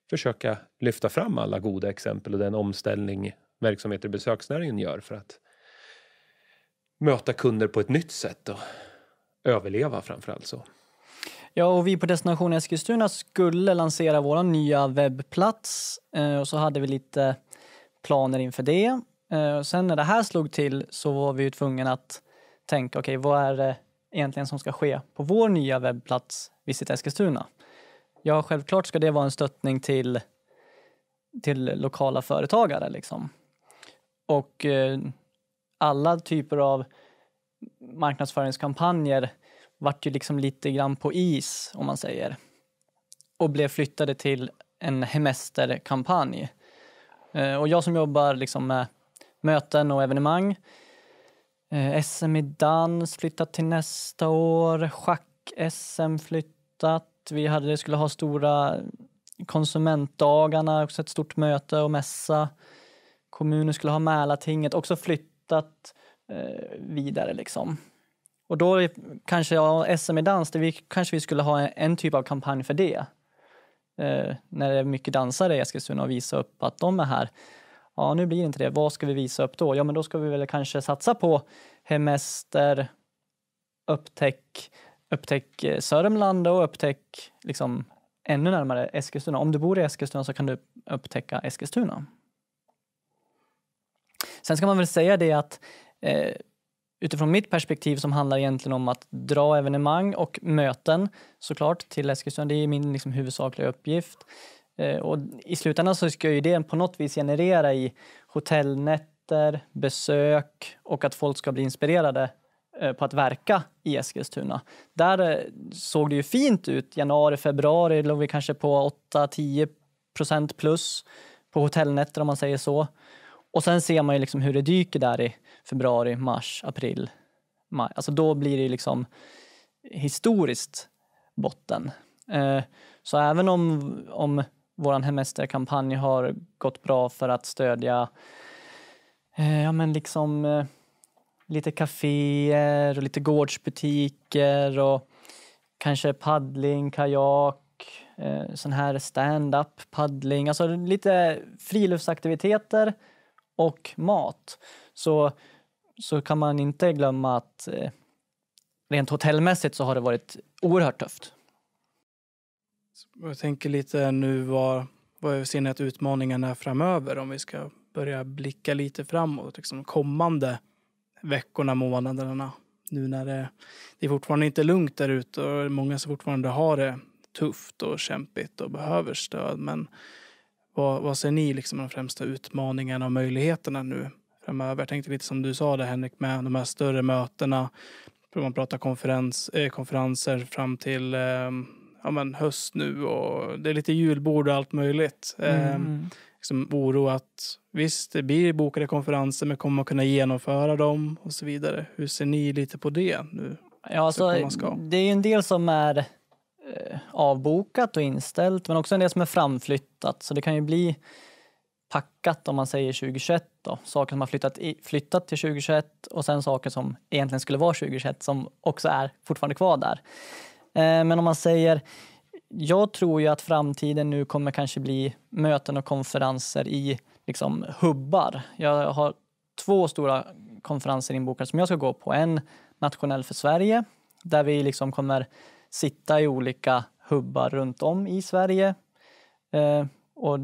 försöka lyfta fram alla goda exempel och den omställning verksamheter i besöksnäringen gör för att möta kunder på ett nytt sätt och överleva framförallt så. Ja, och vi på Destination Eskilstuna skulle lansera vår nya webbplats eh, och så hade vi lite planer inför det. Och eh, sen när det här slog till så var vi ju tvungna att tänka, okej, okay, vad är det egentligen som ska ske på vår nya webbplats Visit Eskilstuna? Ja, självklart ska det vara en stöttning till, till lokala företagare liksom. Och eh, alla typer av marknadsföringskampanjer vart ju liksom lite grann på is, om man säger. Och blev flyttade till en hemesterkampanj. Eh, och jag som jobbar liksom med möten och evenemang. Eh, SM i dans flyttat till nästa år. Schack-SM flyttat. Vi hade, skulle ha stora konsumentdagarna, också ett stort möte och mässa. Kommunen skulle ha Mälartinget, också flyttat eh, vidare liksom. Och då kanske, ja, SM i dans, det vi, kanske vi skulle ha en, en typ av kampanj för det. Eh, när det är mycket dansare i Eskilstuna och visa upp att de är här. Ja, nu blir det inte det. Vad ska vi visa upp då? Ja, men då ska vi väl kanske satsa på hemester, upptäck, upptäck eh, Sörmland och upptäck liksom ännu närmare Eskilstuna. Om du bor i Eskilstuna så kan du upptäcka Eskilstuna. Sen ska man väl säga det att eh, utifrån mitt perspektiv som handlar egentligen om att dra evenemang och möten såklart till Eskilstuna. Det är min liksom, huvudsakliga uppgift. Eh, och I slutändan så ska ju det på något vis generera i hotellnätter, besök och att folk ska bli inspirerade eh, på att verka i Eskilstuna. Där eh, såg det ju fint ut. Januari, februari låg vi kanske på 8-10 plus på hotellnätter om man säger så. Och sen ser man ju liksom hur det dyker där i februari, mars, april, maj. Alltså då blir det liksom historiskt botten. Eh, så även om, om vår hemesterkampanj har gått bra för att stödja eh, ja, men liksom, eh, lite kaféer och lite gårdsbutiker och kanske paddling, kajak, sån här stand-up, paddling, alltså lite friluftsaktiviteter och mat. Så så kan man inte glömma att eh, rent hotellmässigt så har det varit oerhört tufft. Jag tänker lite nu vad, vad ser ni att utmaningarna är framöver om vi ska börja blicka lite framåt, liksom kommande veckorna, månaderna. Nu när det, det är fortfarande inte lugnt där ute och många som fortfarande har det tufft och kämpigt och behöver stöd. Men vad, vad ser ni liksom de främsta utmaningarna och möjligheterna nu framöver. Jag tänkte lite som du sa där Henrik med de här större mötena. Man pratar konferens, eh, konferenser fram till eh, ja, men höst nu och det är lite julbord och allt möjligt. Eh, mm. liksom oro att visst, det blir bokade konferenser men kommer man kunna genomföra dem och så vidare. Hur ser ni lite på det nu? Ja, alltså, det är ju en del som är eh, avbokat och inställt men också en del som är framflyttat så det kan ju bli packat om man säger 2021 då. Saker som har flyttat, i, flyttat till 2021 och sen saker som egentligen skulle vara 2021 som också är fortfarande kvar där. Eh, men om man säger, jag tror ju att framtiden nu kommer kanske bli möten och konferenser i liksom hubbar. Jag har två stora konferenser inbokade som jag ska gå på. En nationell för Sverige där vi liksom kommer sitta i olika hubbar runt om i Sverige. Eh, och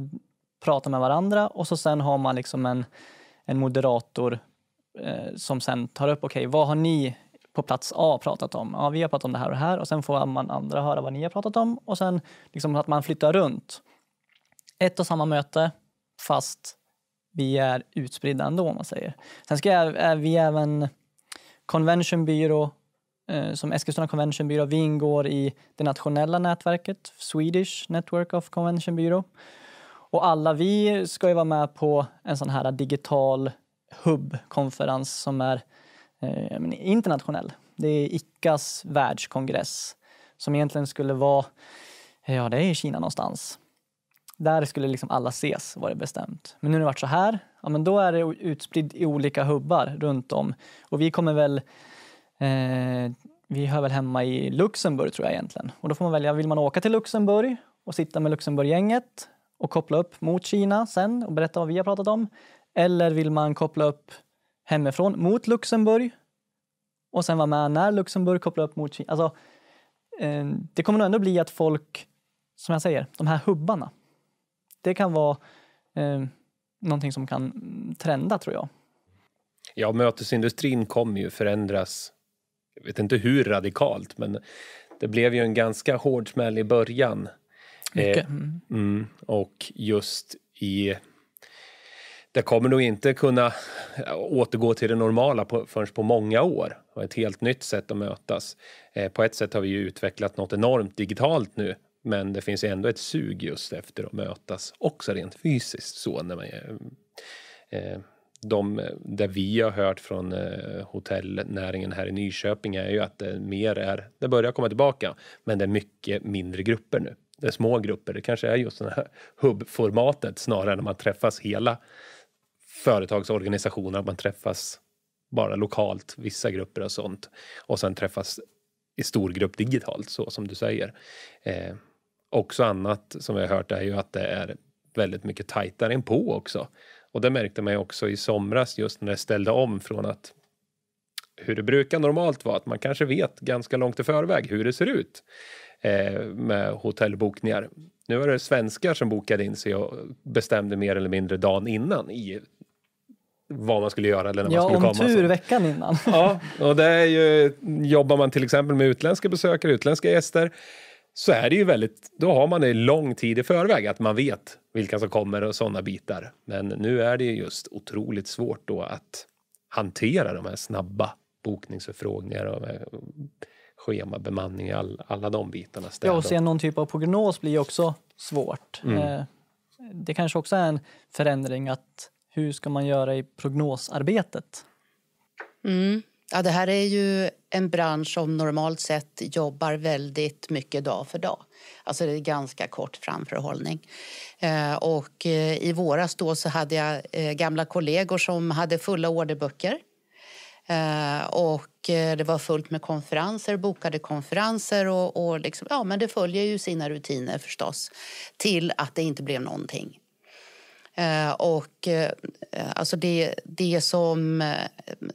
pratar med varandra och så sen har man liksom en, en moderator eh, som sen tar upp, okej, okay, vad har ni på plats A pratat om? Ja, vi har pratat om det här och det här och sen får man andra höra vad ni har pratat om och sen liksom att man flyttar runt. Ett och samma möte fast vi är utspridda ändå om man säger. Sen ska jag, vi även Convention Bureau, eh, som Eskilstuna Convention Bureau, vi ingår i det nationella nätverket Swedish Network of Convention Bureau och alla vi ska ju vara med på en sån här digital hubbkonferens som är eh, internationell. Det är ICAs världskongress som egentligen skulle vara, eh, ja det är i Kina någonstans. Där skulle liksom alla ses var det bestämt. Men nu när det varit så här, ja men då är det utspridd i olika hubbar runt om. Och vi kommer väl, eh, vi hör väl hemma i Luxemburg tror jag egentligen. Och då får man välja, vill man åka till Luxemburg och sitta med Luxemburggänget och koppla upp mot Kina sen och berätta vad vi har pratat om? Eller vill man koppla upp hemifrån mot Luxemburg och sen vara med när Luxemburg kopplar upp mot Kina? Alltså, eh, det kommer nog ändå bli att folk, som jag säger, de här hubbarna. Det kan vara eh, någonting som kan trenda tror jag. Ja, mötesindustrin kommer ju förändras. Jag vet inte hur radikalt, men det blev ju en ganska hård smäll i början Eh, mycket. Mm. Mm, och just i... Det kommer nog inte kunna eh, återgå till det normala på, förrän på många år. Och ett helt nytt sätt att mötas. Eh, på ett sätt har vi ju utvecklat något enormt digitalt nu. Men det finns ändå ett sug just efter att mötas också rent fysiskt. så när man, eh, eh, de, det vi har hört från eh, hotellnäringen här i Nyköping är ju att det mer är, det börjar komma tillbaka, men det är mycket mindre grupper nu det är små grupper. Det kanske är just det här hubbformatet snarare än att man träffas hela företagsorganisationer, att man träffas bara lokalt, vissa grupper och sånt. Och sen träffas i stor grupp digitalt, så som du säger. Eh, också annat som vi har hört är ju att det är väldigt mycket tajtare på också. Och det märkte man ju också i somras just när det ställde om från att hur det brukar normalt vara, att man kanske vet ganska långt i förväg hur det ser ut. Eh, med hotellbokningar. Nu var det svenskar som bokade in sig och bestämde mer eller mindre dagen innan i vad man skulle göra eller när ja, man skulle komma. Ja, om tur veckan innan. ja, och det är ju, jobbar man till exempel med utländska besökare, utländska gäster, så är det ju väldigt, då har man det lång tid i förväg, att man vet vilka som kommer och sådana bitar. Men nu är det just otroligt svårt då att hantera de här snabba bokningsförfrågningarna schema, bemanning, all, alla de bitarna. Städer. Ja, och se någon typ av prognos blir också svårt. Mm. Eh, det kanske också är en förändring att hur ska man göra i prognosarbetet? Mm. Ja, det här är ju en bransch som normalt sett jobbar väldigt mycket dag för dag. Alltså det är ganska kort framförhållning. Eh, och eh, I våras då så hade jag gamla kollegor som hade fulla orderböcker Eh, och eh, det var fullt med konferenser, bokade konferenser och, och liksom, ja, men det följer ju sina rutiner förstås till att det inte blev någonting. Eh, och alltså det, det som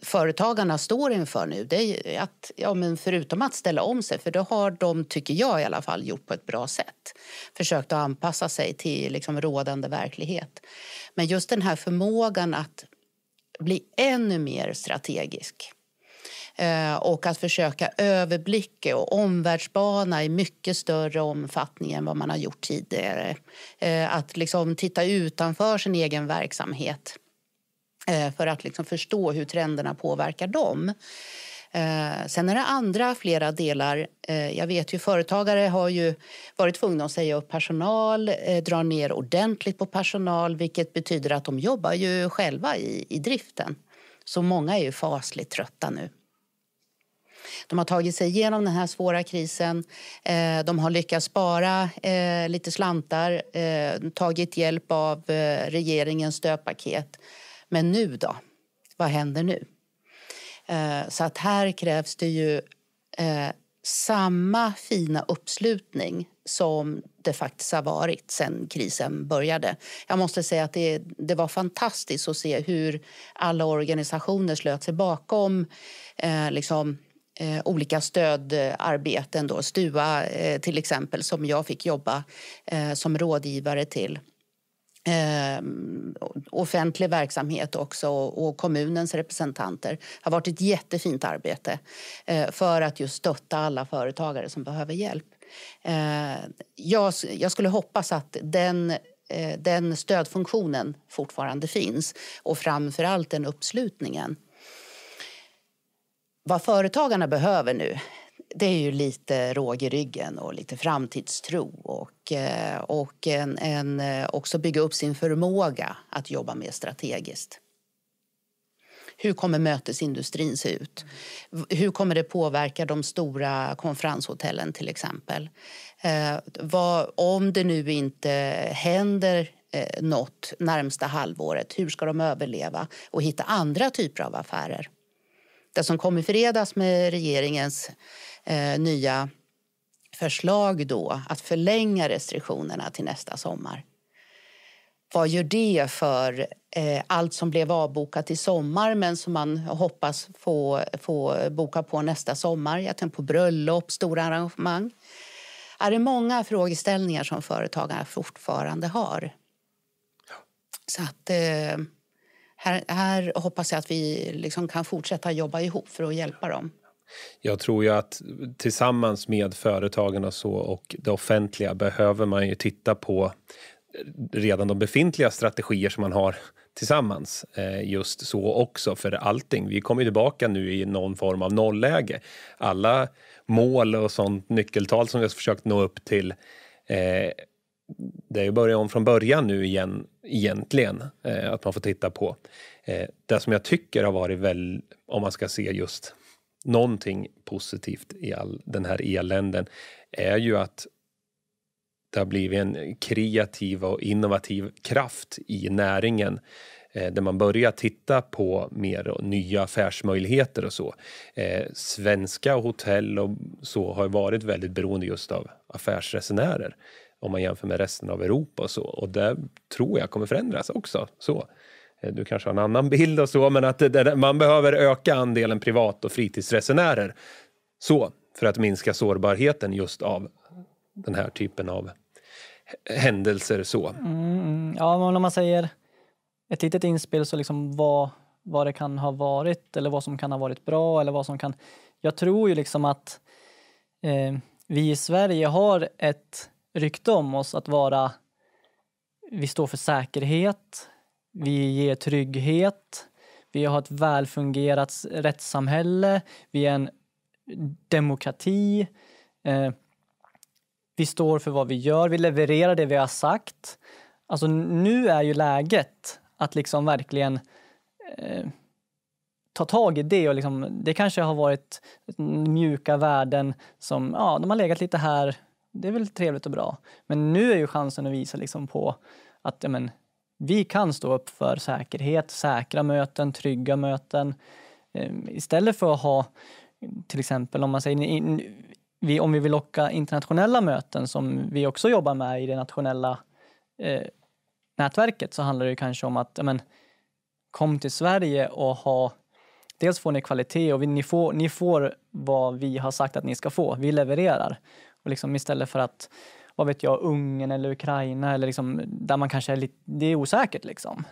företagarna står inför nu det är att, ja, men förutom att ställa om sig, för det har de, tycker jag i alla fall, gjort på ett bra sätt. Försökt att anpassa sig till liksom, rådande verklighet. Men just den här förmågan att bli ännu mer strategisk eh, och att försöka överblicka och omvärldsbana i mycket större omfattning än vad man har gjort tidigare. Eh, att liksom titta utanför sin egen verksamhet eh, för att liksom förstå hur trenderna påverkar dem. Eh, sen är det andra, flera delar. Eh, jag vet ju företagare har ju varit tvungna att säga upp personal, eh, dra ner ordentligt på personal, vilket betyder att de jobbar ju själva i, i driften. Så många är ju fasligt trötta nu. De har tagit sig igenom den här svåra krisen. Eh, de har lyckats spara eh, lite slantar, eh, tagit hjälp av regeringens stödpaket. Men nu då? Vad händer nu? Eh, så att här krävs det ju eh, samma fina uppslutning som det faktiskt har varit sen krisen började. Jag måste säga att det, det var fantastiskt att se hur alla organisationer slöt sig bakom eh, liksom, eh, olika stödarbeten. Då. Stua, eh, till exempel, som jag fick jobba eh, som rådgivare till. Eh, offentlig verksamhet också och, kommunens representanter. Det har varit ett jättefint arbete eh, för att just stötta alla företagare som behöver hjälp. Eh, jag, skulle hoppas att den, den stödfunktionen fortfarande finns och framför allt den uppslutningen. Vad företagarna behöver nu det är ju lite råg i ryggen och lite framtidstro och, eh, och en, en, eh, också bygga upp sin förmåga att jobba mer strategiskt. Hur kommer mötesindustrin se ut? Hur kommer det påverka de stora konferenshotellen till exempel? Eh, vad, om det nu inte händer eh, nåt närmsta halvåret, hur ska de överleva och hitta andra typer av affärer? Det som kom i fredags med regeringens eh, nya förslag då, att förlänga restriktionerna till nästa sommar. Vad gör det för eh, allt som blev avbokat i sommar men som man hoppas få, få boka på nästa sommar? Jag tänker på bröllop, stora arrangemang. Är det många frågeställningar som företagarna fortfarande har? Ja. Så att... Eh, här, här hoppas jag att vi liksom kan fortsätta jobba ihop för att hjälpa dem. Jag tror ju att tillsammans med företagen och så och det offentliga behöver man ju titta på redan de befintliga strategier som man har tillsammans eh, just så också för allting. Vi kommer tillbaka nu i någon form av nollläge. Alla mål och sånt nyckeltal som vi har försökt nå upp till eh, det är ju börja om från början nu igen, egentligen, eh, att man får titta på. Eh, det som jag tycker har varit väl, om man ska se just någonting positivt i all den här eländen, är ju att det har blivit en kreativ och innovativ kraft i näringen eh, där man börjar titta på mer nya affärsmöjligheter och så. Eh, svenska hotell och så har varit väldigt beroende just av affärsresenärer om man jämför med resten av Europa och så. Och det tror jag kommer förändras också. Så. Eh, du kanske har en annan bild och så, men att där, man behöver öka andelen privat och fritidsresenärer. Så, för att minska sårbarheten just av den här typen av händelser. Så. Mm, mm, ja, men om man säger ett litet inspel, så liksom vad, vad det kan ha varit eller vad som kan ha varit bra eller vad som kan... Jag tror ju liksom att eh, vi i Sverige har ett rykte om oss att vara vi står för säkerhet, vi ger trygghet, vi har ett välfungerat rättssamhälle, vi är en demokrati. Eh, vi står för vad vi gör, vi levererar det vi har sagt. Alltså nu är ju läget att liksom verkligen eh, ta tag i det och liksom, det kanske har varit mjuka värden som, ja, de har legat lite här det är väl trevligt och bra. Men nu är ju chansen att visa liksom på att ja, men, vi kan stå upp för säkerhet, säkra möten, trygga möten. Ehm, istället för att ha till exempel om man säger om vi vill locka internationella möten som vi också jobbar med i det nationella eh, nätverket så handlar det kanske om att men, kom till Sverige och ha dels får ni kvalitet och vi, ni, får, ni får vad vi har sagt att ni ska få. Vi levererar. Och liksom istället för att, vad vet jag, Ungern eller Ukraina eller liksom, där man kanske är lite, det är osäkert liksom.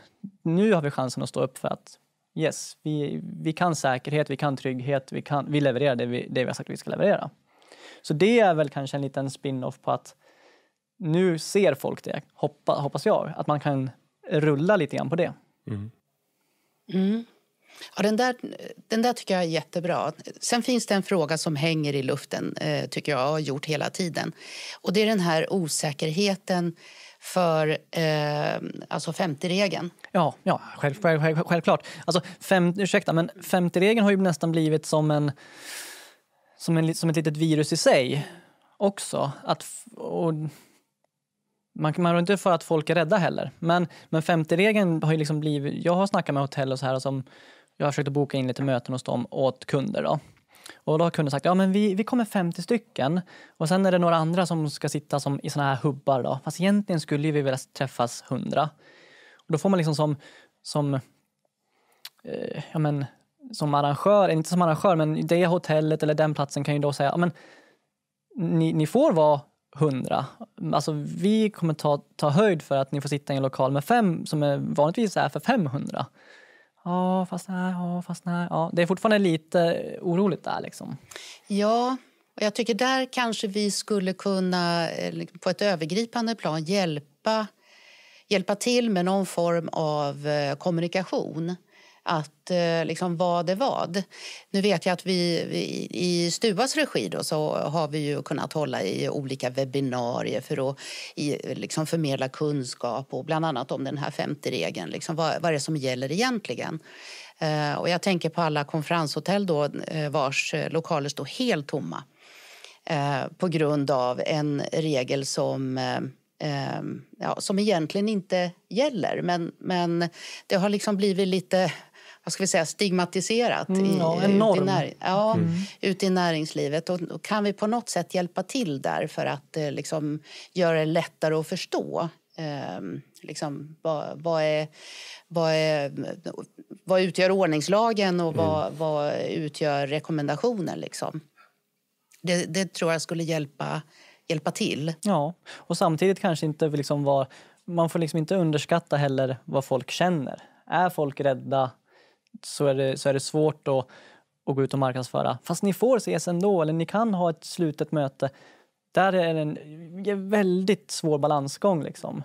Nu har vi chansen att stå upp för att yes, vi, vi kan säkerhet, vi kan trygghet, vi, kan, vi levererar det vi, det vi har sagt att vi ska leverera. Så det är väl kanske en liten spin-off på att nu ser folk det, hoppa, hoppas jag, att man kan rulla lite grann på det. Mm. Mm. Ja, den, där, den där tycker jag är jättebra. Sen finns det en fråga som hänger i luften, eh, tycker jag, har gjort hela tiden. Och det är den här osäkerheten för eh, alltså 50-regeln. Ja, ja själv, själv, själv, självklart. Alltså, fem, ursäkta, men 50-regeln har ju nästan blivit som, en, som, en, som ett litet virus i sig också. Att, och, man, man inte för att folk är rädda heller. Men, men 50-regeln har ju liksom blivit... Jag har snackat med hotell och så här som jag har försökt boka in lite möten hos dem åt kunder. Då. Och då har kunden sagt ja men vi, vi kommer 50 stycken och sen är det några andra som ska sitta som i såna här hubbar. Då. Fast egentligen skulle vi vilja träffas 100. Och då får man liksom som, som, eh, ja, men, som arrangör, inte som arrangör, men det hotellet eller den platsen kan ju då säga ja, men, ni, ni får vara 100. Alltså vi kommer ta, ta höjd för att ni får sitta i en lokal med fem som är vanligtvis är för 500. Ja, fast nej, ja, fast nej. Ja. Det är fortfarande lite eh, oroligt där. Liksom. Ja, och jag tycker där kanske vi skulle kunna eh, på ett övergripande plan hjälpa, hjälpa till med någon form av eh, kommunikation att eh, liksom, vad är vad. Nu vet jag att vi, vi, i Stuas regi då, så har vi ju kunnat hålla i olika webbinarier för att i, liksom, förmedla kunskap och bland annat om den här 50-regeln. Liksom, vad, vad är det som gäller egentligen? Eh, och jag tänker på alla konferenshotell då, eh, vars eh, lokaler står helt tomma eh, på grund av en regel som eh, ja, som egentligen inte gäller. Men, men det har liksom blivit lite vad ska vi säga, stigmatiserat mm, ja, ute, i när, ja, mm. mm. ute i näringslivet. Och, och, kan vi på något sätt hjälpa till där för att eh, liksom, göra det lättare att förstå eh, liksom, vad, vad, är, vad, är, vad utgör ordningslagen och mm. vad, vad utgör rekommendationen? Liksom? Det, det, tror jag skulle hjälpa, hjälpa till. Ja, och samtidigt kanske inte liksom var, man får liksom inte underskatta heller vad folk känner. Är folk rädda? så är det, så är det svårt att, att gå ut och marknadsföra. Fast ni får ses ändå, eller ni kan ha ett slutet möte. Där är det en väldigt svår balansgång. Liksom.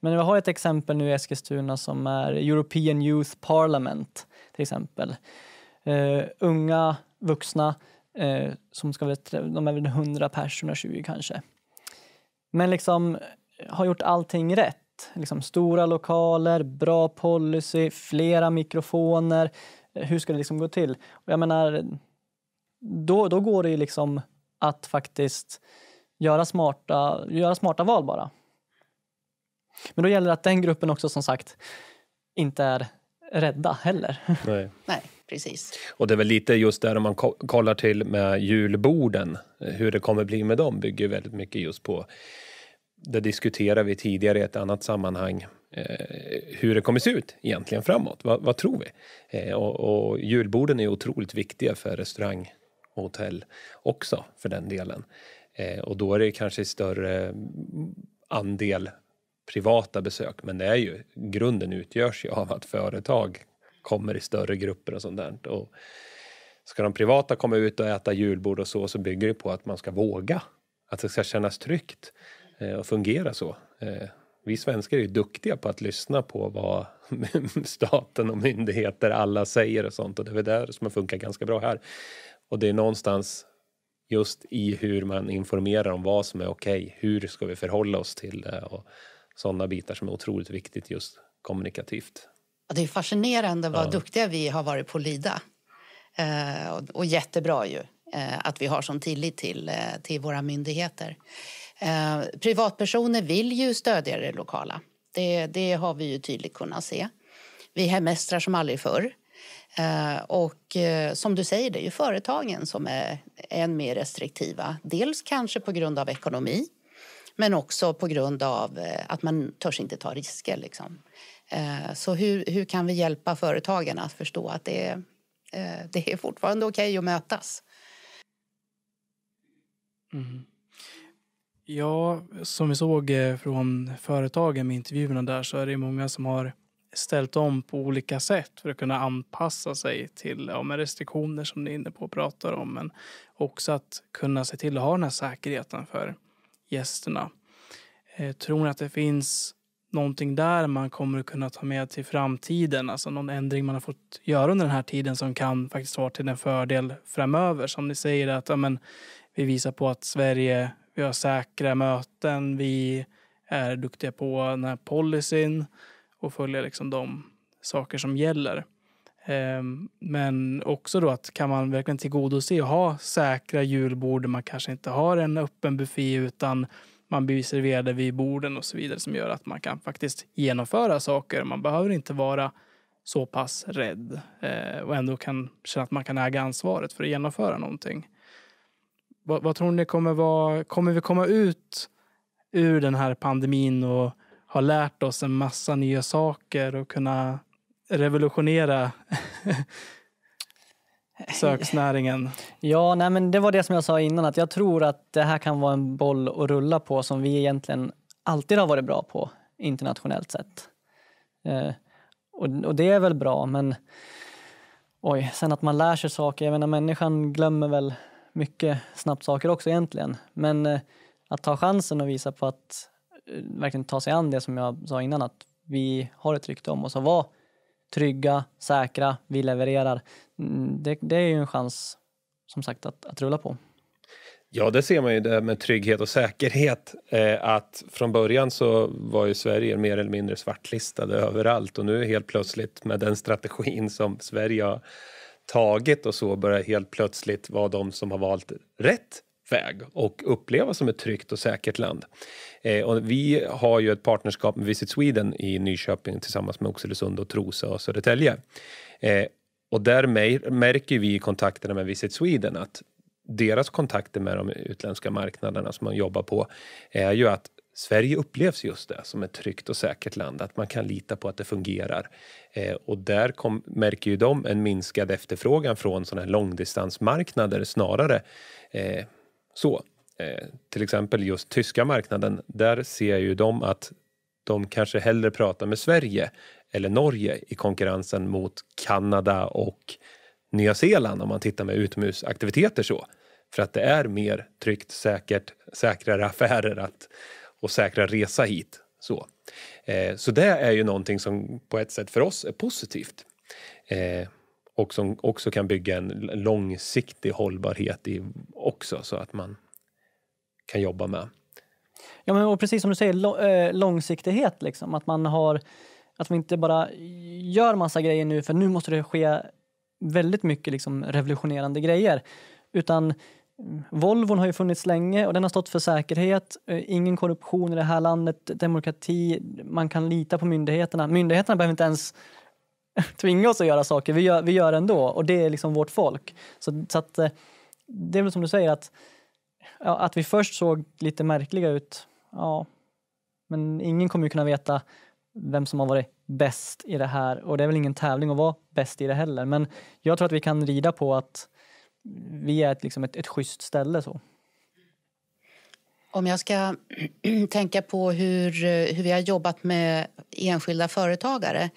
Men vi har ett exempel nu i Eskilstuna som är European Youth Parliament till exempel. Uh, unga vuxna uh, som ska de är väl 100 personer, 120 kanske. Men liksom har gjort allting rätt Liksom stora lokaler, bra policy, flera mikrofoner. Hur ska det liksom gå till? Och jag menar, då, då går det ju liksom att faktiskt göra smarta, göra smarta val bara. Men då gäller det att den gruppen också som sagt inte är rädda heller. Nej. Nej. Precis. Och det är väl lite just där om man kollar till med julborden, hur det kommer bli med dem bygger väldigt mycket just på det diskuterar vi tidigare i ett annat sammanhang eh, hur det kommer se ut egentligen framåt. Va, vad tror vi? Eh, och, och, julborden är otroligt viktiga för restaurang och hotell också för den delen. Eh, och då är det kanske större andel privata besök, men det är ju grunden utgörs ju av att företag kommer i större grupper och sånt där. Och ska de privata komma ut och äta julbord och så, så bygger det på att man ska våga. Att det ska kännas tryggt och eh, fungera så. Eh, vi svenskar är duktiga på att lyssna på vad staten och myndigheter alla säger och sånt och det är väl där som funkar ganska bra här. Och det är någonstans just i hur man informerar om vad som är okej, okay, hur ska vi förhålla oss till det och sådana bitar som är otroligt viktigt just kommunikativt. Det är fascinerande vad ja. duktiga vi har varit på att lyda. Eh, och, jättebra ju att vi har sån tillit till, till våra myndigheter. Eh, privatpersoner vill ju stödja det lokala. Det, det har vi ju tydligt kunnat se. Vi hemestrar som aldrig förr. Eh, och eh, som du säger, det är ju företagen som är än mer restriktiva. Dels kanske på grund av ekonomi, men också på grund av att man törs inte ta risker. Liksom. Så hur, hur kan vi hjälpa företagen att förstå att det, är, det är fortfarande okej okay att mötas? Mm. Ja, som vi såg eh, från företagen med intervjuerna där så är det många som har ställt om på olika sätt för att kunna anpassa sig till ja, restriktioner som ni är inne på och pratar om. Men också att kunna se till att ha den här säkerheten för gästerna. Eh, tror ni att det finns någonting där man kommer att kunna ta med till framtiden? Alltså någon ändring man har fått göra under den här tiden som kan faktiskt vara till en fördel framöver? Som ni säger att ja, men, vi visar på att Sverige vi har säkra möten, vi är duktiga på den här policyn och följer liksom de saker som gäller. Ehm, men också då att kan man verkligen tillgodose och ha säkra julbord där man kanske inte har en öppen buffé utan man blir serverade vid borden och så vidare som gör att man kan faktiskt genomföra saker. Man behöver inte vara så pass rädd eh, och ändå kan känna att man kan äga ansvaret för att genomföra någonting. Vad, vad tror ni kommer vara, kommer vi komma ut ur den här pandemin och ha lärt oss en massa nya saker och kunna revolutionera söksnäringen? Ja, nej, men det var det som jag sa innan att jag tror att det här kan vara en boll att rulla på som vi egentligen alltid har varit bra på internationellt sett. Eh, och, och, det är väl bra, men oj, sen att man lär sig saker. Jag menar, människan glömmer väl mycket snabbt saker också egentligen. Men eh, att ta chansen och visa på att eh, verkligen ta sig an det som jag sa innan att vi har ett rykte om oss att vara trygga, säkra, vi levererar. Mm, det, det, är ju en chans som sagt att, att rulla på. Ja, det ser man ju det med trygghet och säkerhet. Eh, att från början så var ju Sverige mer eller mindre svartlistade överallt och nu helt plötsligt med den strategin som Sverige har taget och så börjar helt plötsligt vara de som har valt rätt väg och uppleva som ett tryggt och säkert land. Eh, och vi har ju ett partnerskap med Visit Sweden i Nyköping tillsammans med Oxelösund och Trosa och Södertälje. Eh, och där märker vi i kontakterna med Visit Sweden att deras kontakter med de utländska marknaderna som man jobbar på är ju att Sverige upplevs just det som ett tryggt och säkert land, att man kan lita på att det fungerar. Eh, och där kom, märker ju de en minskad efterfrågan från sådana här långdistansmarknader snarare. Eh, så. Eh, till exempel just tyska marknaden, där ser ju de att de kanske hellre pratar med Sverige eller Norge i konkurrensen mot Kanada och Nya Zeeland om man tittar med utomhusaktiviteter så. För att det är mer tryggt, säkert, säkrare affärer att och säkra resa hit. Så, eh, så det är ju någonting som på ett sätt för oss är positivt. Eh, och som också kan bygga en långsiktig hållbarhet i också så att man kan jobba med. Ja, men och precis som du säger, eh, långsiktighet. Liksom, att man har att man inte bara gör massa grejer nu för nu måste det ske väldigt mycket liksom revolutionerande grejer. Utan Volvon har ju funnits länge och den har stått för säkerhet, eh, ingen korruption i det här landet, demokrati, man kan lita på myndigheterna. Myndigheterna behöver inte ens tvinga oss att göra saker, vi gör, vi gör ändå och det är liksom vårt folk. Så, så att, eh, det är väl som du säger att, ja, att vi först såg lite märkliga ut, ja, men ingen kommer ju kunna veta vem som har varit bäst i det här och det är väl ingen tävling att vara bäst i det heller. Men jag tror att vi kan rida på att vi är ett, liksom ett, ett schysst ställe. så. Om jag ska tänka på hur, hur vi har jobbat med enskilda företagare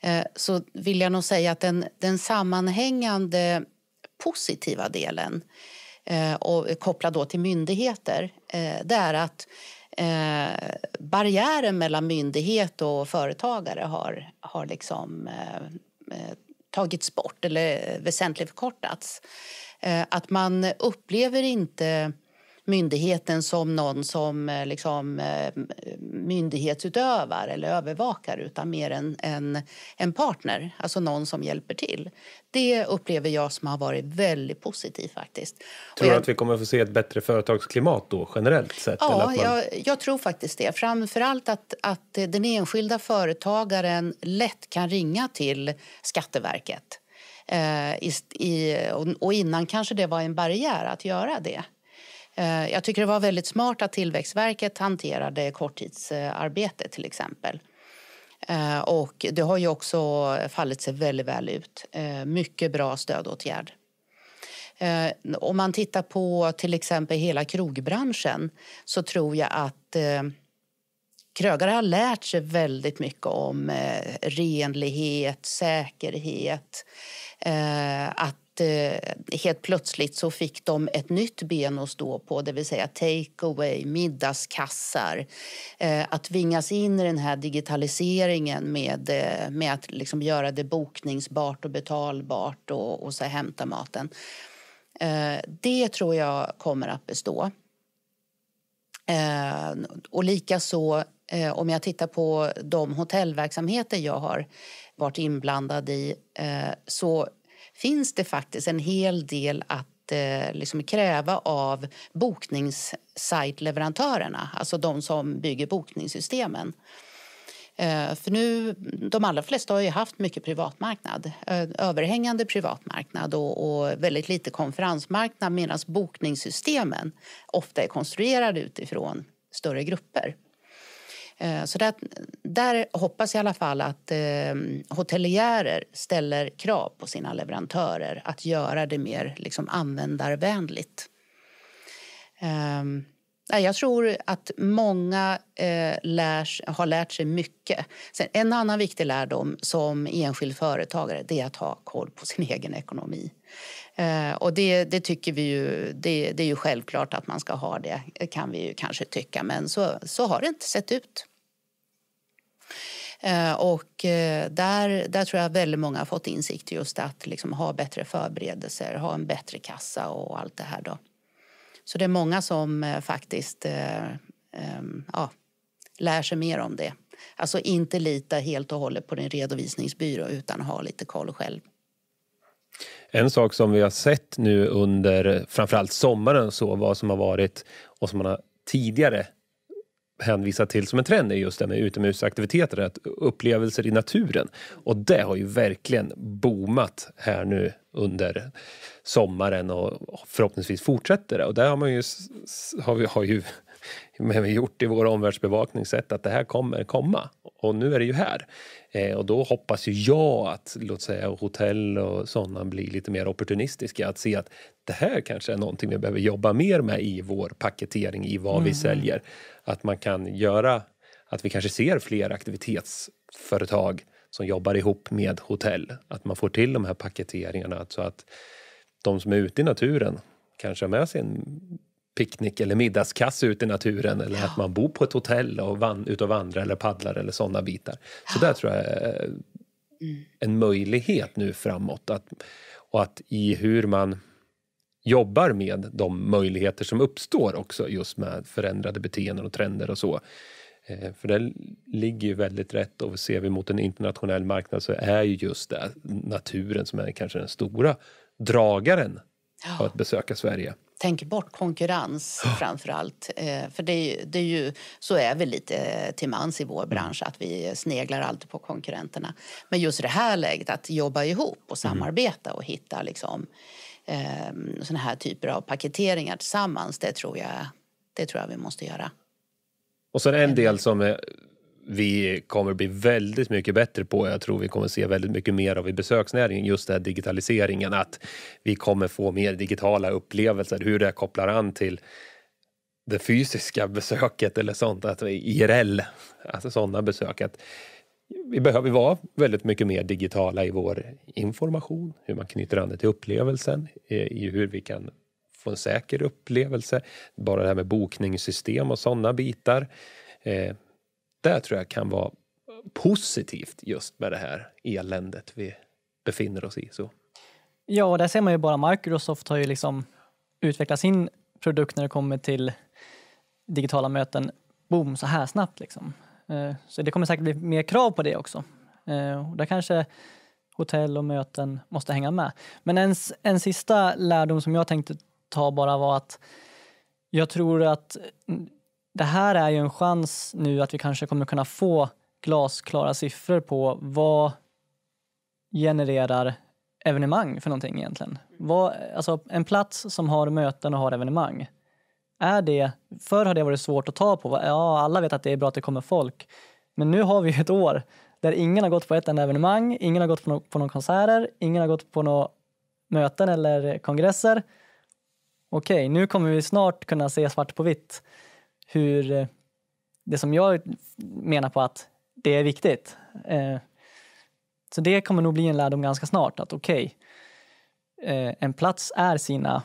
eh, så vill jag nog säga att den, den sammanhängande positiva delen eh, och kopplad då till myndigheter, eh, det är att barriären mellan myndighet och företagare har, har liksom tagits bort eller väsentligt förkortats. Eh, att man upplever inte myndigheten som någon som eh, liksom, eh, myndighetsutövar eller övervakar utan mer en, en, en partner, alltså någon som hjälper till. Det upplever jag som har varit väldigt positivt faktiskt. Tror du jag, att vi kommer få se ett bättre företagsklimat då generellt sett? Ja, man... jag, jag, tror faktiskt det. Framförallt att, att den enskilda företagaren lätt kan ringa till Skatteverket. Eh, i, och innan kanske det var en barriär att göra det. Eh, jag tycker det var väldigt smart att Tillväxtverket hanterade korttidsarbete till exempel. Eh, och det har ju också fallit sig väldigt väl ut. Eh, mycket bra stödåtgärd. Om man tittar på till exempel hela krogbranschen så tror jag att krögare har lärt sig väldigt mycket om renlighet, säkerhet. Att att eh, helt plötsligt så fick de ett nytt ben att stå på, det vill säga takeaway, middagskassar. Eh, att tvingas in i den här digitaliseringen med, eh, med att liksom göra det bokningsbart och betalbart och, och så hämta maten. Eh, det tror jag kommer att bestå. Eh, och likaså eh, om jag tittar på de hotellverksamheter jag har varit inblandad i så finns det faktiskt en hel del att eh, liksom kräva av bokningssajtleverantörerna, alltså de som bygger bokningssystemen. Eh, för nu, de allra flesta har ju haft mycket privatmarknad, eh, överhängande privatmarknad och, och väldigt lite konferensmarknad medan bokningssystemen ofta är konstruerade utifrån större grupper. Eh, så där, där hoppas jag i alla fall att eh, hotelljärer ställer krav på sina leverantörer att göra det mer liksom, användarvänligt. Eh, jag tror att många eh, lärs, har lärt sig mycket. Sen, en annan viktig lärdom som enskild företagare det är att ha koll på sin egen ekonomi. Eh, och det, det, tycker vi ju, det, det, är ju självklart att man ska ha det, kan vi ju kanske tycka. Men så, så har det inte sett ut. Eh, och eh, där, där tror jag väldigt många har fått insikt just att liksom ha bättre förberedelser, ha en bättre kassa och allt det här. Då. Så det är många som eh, faktiskt ehm, ja, lär sig mer om det. Alltså inte lita helt och hållet på din redovisningsbyrå utan ha lite koll själv. En sak som vi har sett nu under framförallt sommaren så vad som har varit och som man har tidigare hänvisar till som en trend är just det med utomhusaktiviteter, att upplevelser i naturen. Och det har ju verkligen boomat här nu under sommaren och förhoppningsvis fortsätter det. Och där har man ju, har vi, har ju men vi gjort i vår omvärldsbevakning sett att det här kommer komma och nu är det ju här. Eh, och då hoppas ju jag att låt säga hotell och sådana blir lite mer opportunistiska att se att det här kanske är någonting vi behöver jobba mer med i vår paketering i vad mm. vi säljer. Att man kan göra att vi kanske ser fler aktivitetsföretag som jobbar ihop med hotell. Att man får till de här paketeringarna så att de som är ute i naturen kanske har med sig en picknick eller middagskasse ut i naturen eller ja. att man bor på ett hotell och van, ut och vandrar eller paddlar eller sådana bitar. Så ja. där tror jag är eh, mm. en möjlighet nu framåt. Att, och att i hur man jobbar med de möjligheter som uppstår också just med förändrade beteenden och trender och så. Eh, för det ligger ju väldigt rätt och ser vi mot en internationell marknad så är ju just det naturen som är kanske den stora dragaren ja. av att besöka Sverige tänker bort konkurrens oh. framför allt. Eh, för det, det, är ju, så är vi lite eh, till mans i vår mm. bransch, att vi sneglar alltid på konkurrenterna. Men just det här läget, att jobba ihop och mm. samarbeta och hitta liksom, eh, såna här typer av paketeringar tillsammans, det tror jag, det tror jag vi måste göra. Och sen en eh. del som är vi kommer bli väldigt mycket bättre på. Jag tror vi kommer se väldigt mycket mer av i besöksnäringen, just den här digitaliseringen, att vi kommer få mer digitala upplevelser, hur det kopplar an till det fysiska besöket eller sånt, att IRL, alltså sådana besök. Att vi behöver vara väldigt mycket mer digitala i vår information, hur man knyter an det till upplevelsen, i hur vi kan få en säker upplevelse. Bara det här med bokningssystem och sådana bitar. Eh, det tror jag kan vara positivt just med det här eländet vi befinner oss i. Så. Ja, och där ser man ju bara Microsoft har ju liksom utvecklat sin produkt när det kommer till digitala möten, boom, så här snabbt liksom. Eh, så det kommer säkert bli mer krav på det också. Eh, och där kanske hotell och möten måste hänga med. Men en, en sista lärdom som jag tänkte ta bara var att jag tror att det här är ju en chans nu att vi kanske kommer kunna få glasklara siffror på vad genererar evenemang för någonting egentligen? Vad, alltså en plats som har möten och har evenemang. Är det, förr har det varit svårt att ta på. Ja, alla vet att det är bra att det kommer folk. Men nu har vi ett år där ingen har gått på ett enda evenemang, ingen har gått på, no på någon konserter, ingen har gått på några möten eller kongresser. Okej, nu kommer vi snart kunna se svart på vitt hur eh, det som jag menar på att det är viktigt. Eh, så det kommer nog bli en lärdom ganska snart att okej, okay, eh, en plats är sina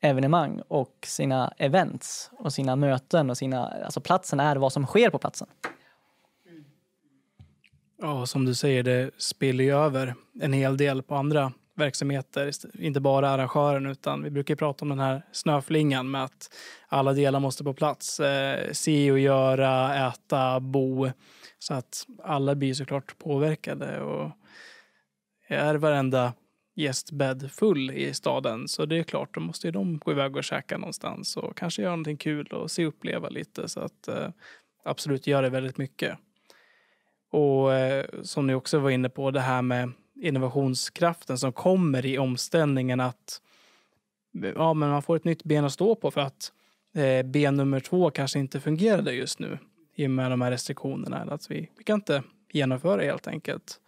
evenemang och sina events och sina möten och sina, alltså platsen är vad som sker på platsen. Ja, som du säger, det spiller ju över en hel del på andra verksamheter, inte bara arrangören utan vi brukar prata om den här snöflingan med att alla delar måste på plats. Eh, se och göra, äta, bo. Så att alla blir såklart påverkade och är varenda gästbädd full i staden så det är klart, då måste ju de gå iväg och käka någonstans och kanske göra någonting kul och se och uppleva lite så att eh, absolut gör det väldigt mycket. Och eh, som ni också var inne på, det här med innovationskraften som kommer i omställningen att ja, men man får ett nytt ben att stå på för att eh, ben nummer två kanske inte fungerade just nu i och med de här restriktionerna. Att vi, vi kan inte genomföra helt enkelt.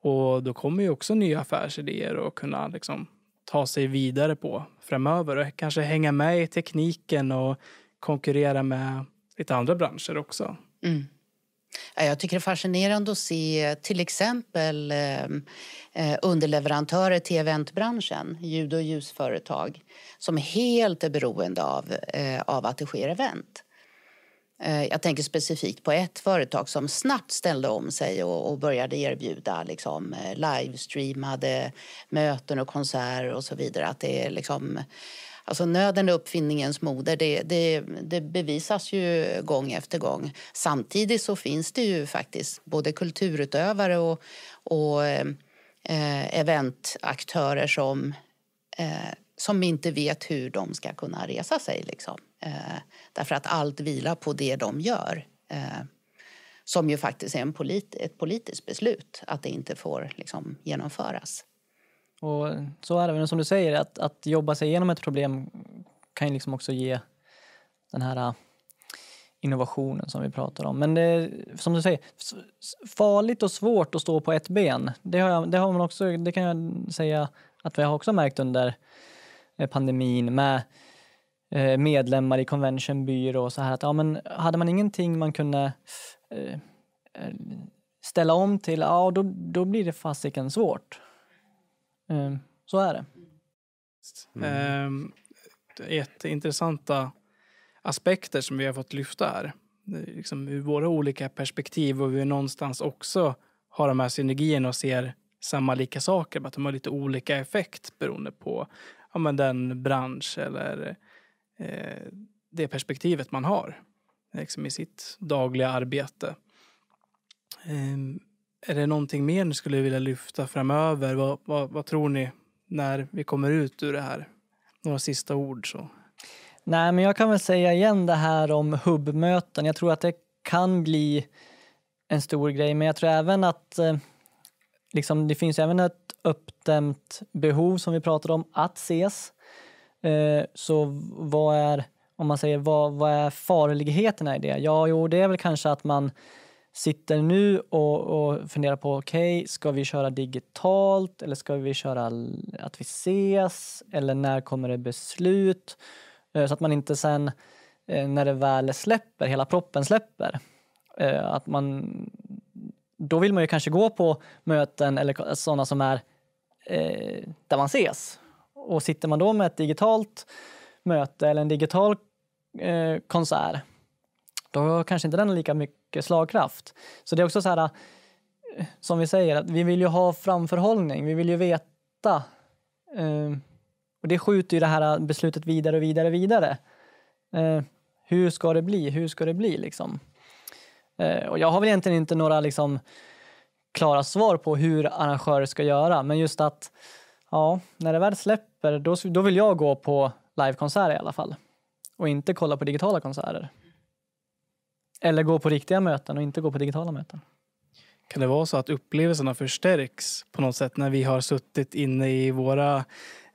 Och då kommer ju också nya affärsidéer att kunna liksom, ta sig vidare på framöver och kanske hänga med i tekniken och konkurrera med lite andra branscher också. Mm. Jag tycker det är fascinerande att se till exempel ehm, eh, underleverantörer till eventbranschen, ljud och ljusföretag som helt är beroende av, eh, av att det sker event. Eh, jag tänker specifikt på ett företag som snabbt ställde om sig och, började erbjuda liksom, livestreamade möten och konserter och så vidare. Att det är liksom, Alltså nöden är uppfinningens moder, det, det, det, bevisas ju gång efter gång. Samtidigt så finns det ju faktiskt både kulturutövare och, och eh, eventaktörer som, eh, som inte vet hur de ska kunna resa sig. Liksom. Eh, därför att allt vilar på det de gör. Eh, som ju faktiskt är en polit, ett politiskt beslut att det inte får liksom, genomföras. Och så är det, men som du säger, att, att jobba sig igenom ett problem kan ju liksom också ge den här äh, innovationen som vi pratar om. Men det, som du säger, farligt och svårt att stå på ett ben. Det har, jag, det har man också, det kan jag säga att vi har också märkt under eh, pandemin med eh, medlemmar i Convention Bureau och så här att ja, men hade man ingenting man kunde eh, ställa om till, ja då, då blir det fasiken svårt. Ehm, så är det. Mm. Jätteintressanta ehm, aspekter som vi har fått lyfta här. Liksom ur våra olika perspektiv och vi någonstans också har de här synergierna och ser samma lika saker, men att de har lite olika effekt beroende på ja, men den bransch eller eh, det perspektivet man har liksom i sitt dagliga arbete. Eh, är det någonting mer ni skulle vilja lyfta framöver? Vad, vad, vad tror ni när vi kommer ut ur det här? Några sista ord så. Nej, men jag kan väl säga igen det här om hubbmöten. Jag tror att det kan bli en stor grej, men jag tror även att eh, liksom, det finns även ett uppdämt behov som vi pratade om att ses. Eh, så vad är, om man säger vad, vad är farligheterna i det? Ja, jo, det är väl kanske att man sitter nu och, och funderar på okej, okay, ska vi köra digitalt eller ska vi köra att vi ses eller när kommer det beslut? Eh, så att man inte sen eh, när det väl släpper, hela proppen släpper, eh, att man då vill man ju kanske gå på möten eller sådana som är där man ses. Och sitter man då med ett digitalt möte eller en digital konsert då kanske inte den har lika mycket slagkraft. Så det är också så här, eh, som vi säger, att vi vill ju ha framförhållning, vi vill ju veta. Eh, och det skjuter ju det här beslutet vidare och vidare och vidare. Eh, hur ska det bli? Hur ska det bli liksom? och jag har väl egentligen inte några liksom, klara svar på hur arrangörer ska göra, men just att ja, när det väl släpper, då, då vill jag gå på livekonserter i alla fall och inte kolla på digitala konserter. Eller gå på riktiga möten och inte gå på digitala möten. Kan det vara så att upplevelserna förstärks på något sätt när vi har suttit inne i våra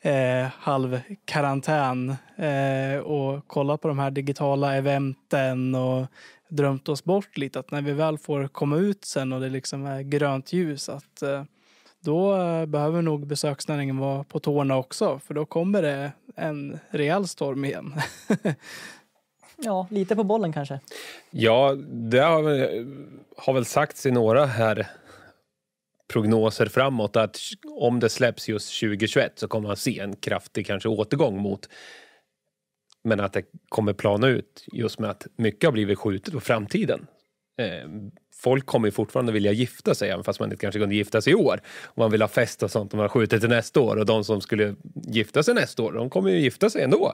eh, halvkarantän eh, och kollat på de här digitala eventen och drömt oss bort lite. Att när vi väl får komma ut sen och det liksom är grönt ljus att eh, då eh, behöver nog besöksnäringen vara på tårna också för då kommer det en rejäl storm igen. Ja, lite på bollen kanske. Ja, det har, har väl sagts i några här prognoser framåt att om det släpps just 2021 så kommer man se en kraftig kanske återgång mot men att det kommer plana ut just med att mycket har blivit skjutet på framtiden. Eh, folk kommer ju fortfarande vilja gifta sig, även fast man inte kanske kunde gifta sig i år. Och man vill ha fest och sånt, och man skjuter till nästa år. Och de som skulle gifta sig nästa år, de kommer ju gifta sig ändå.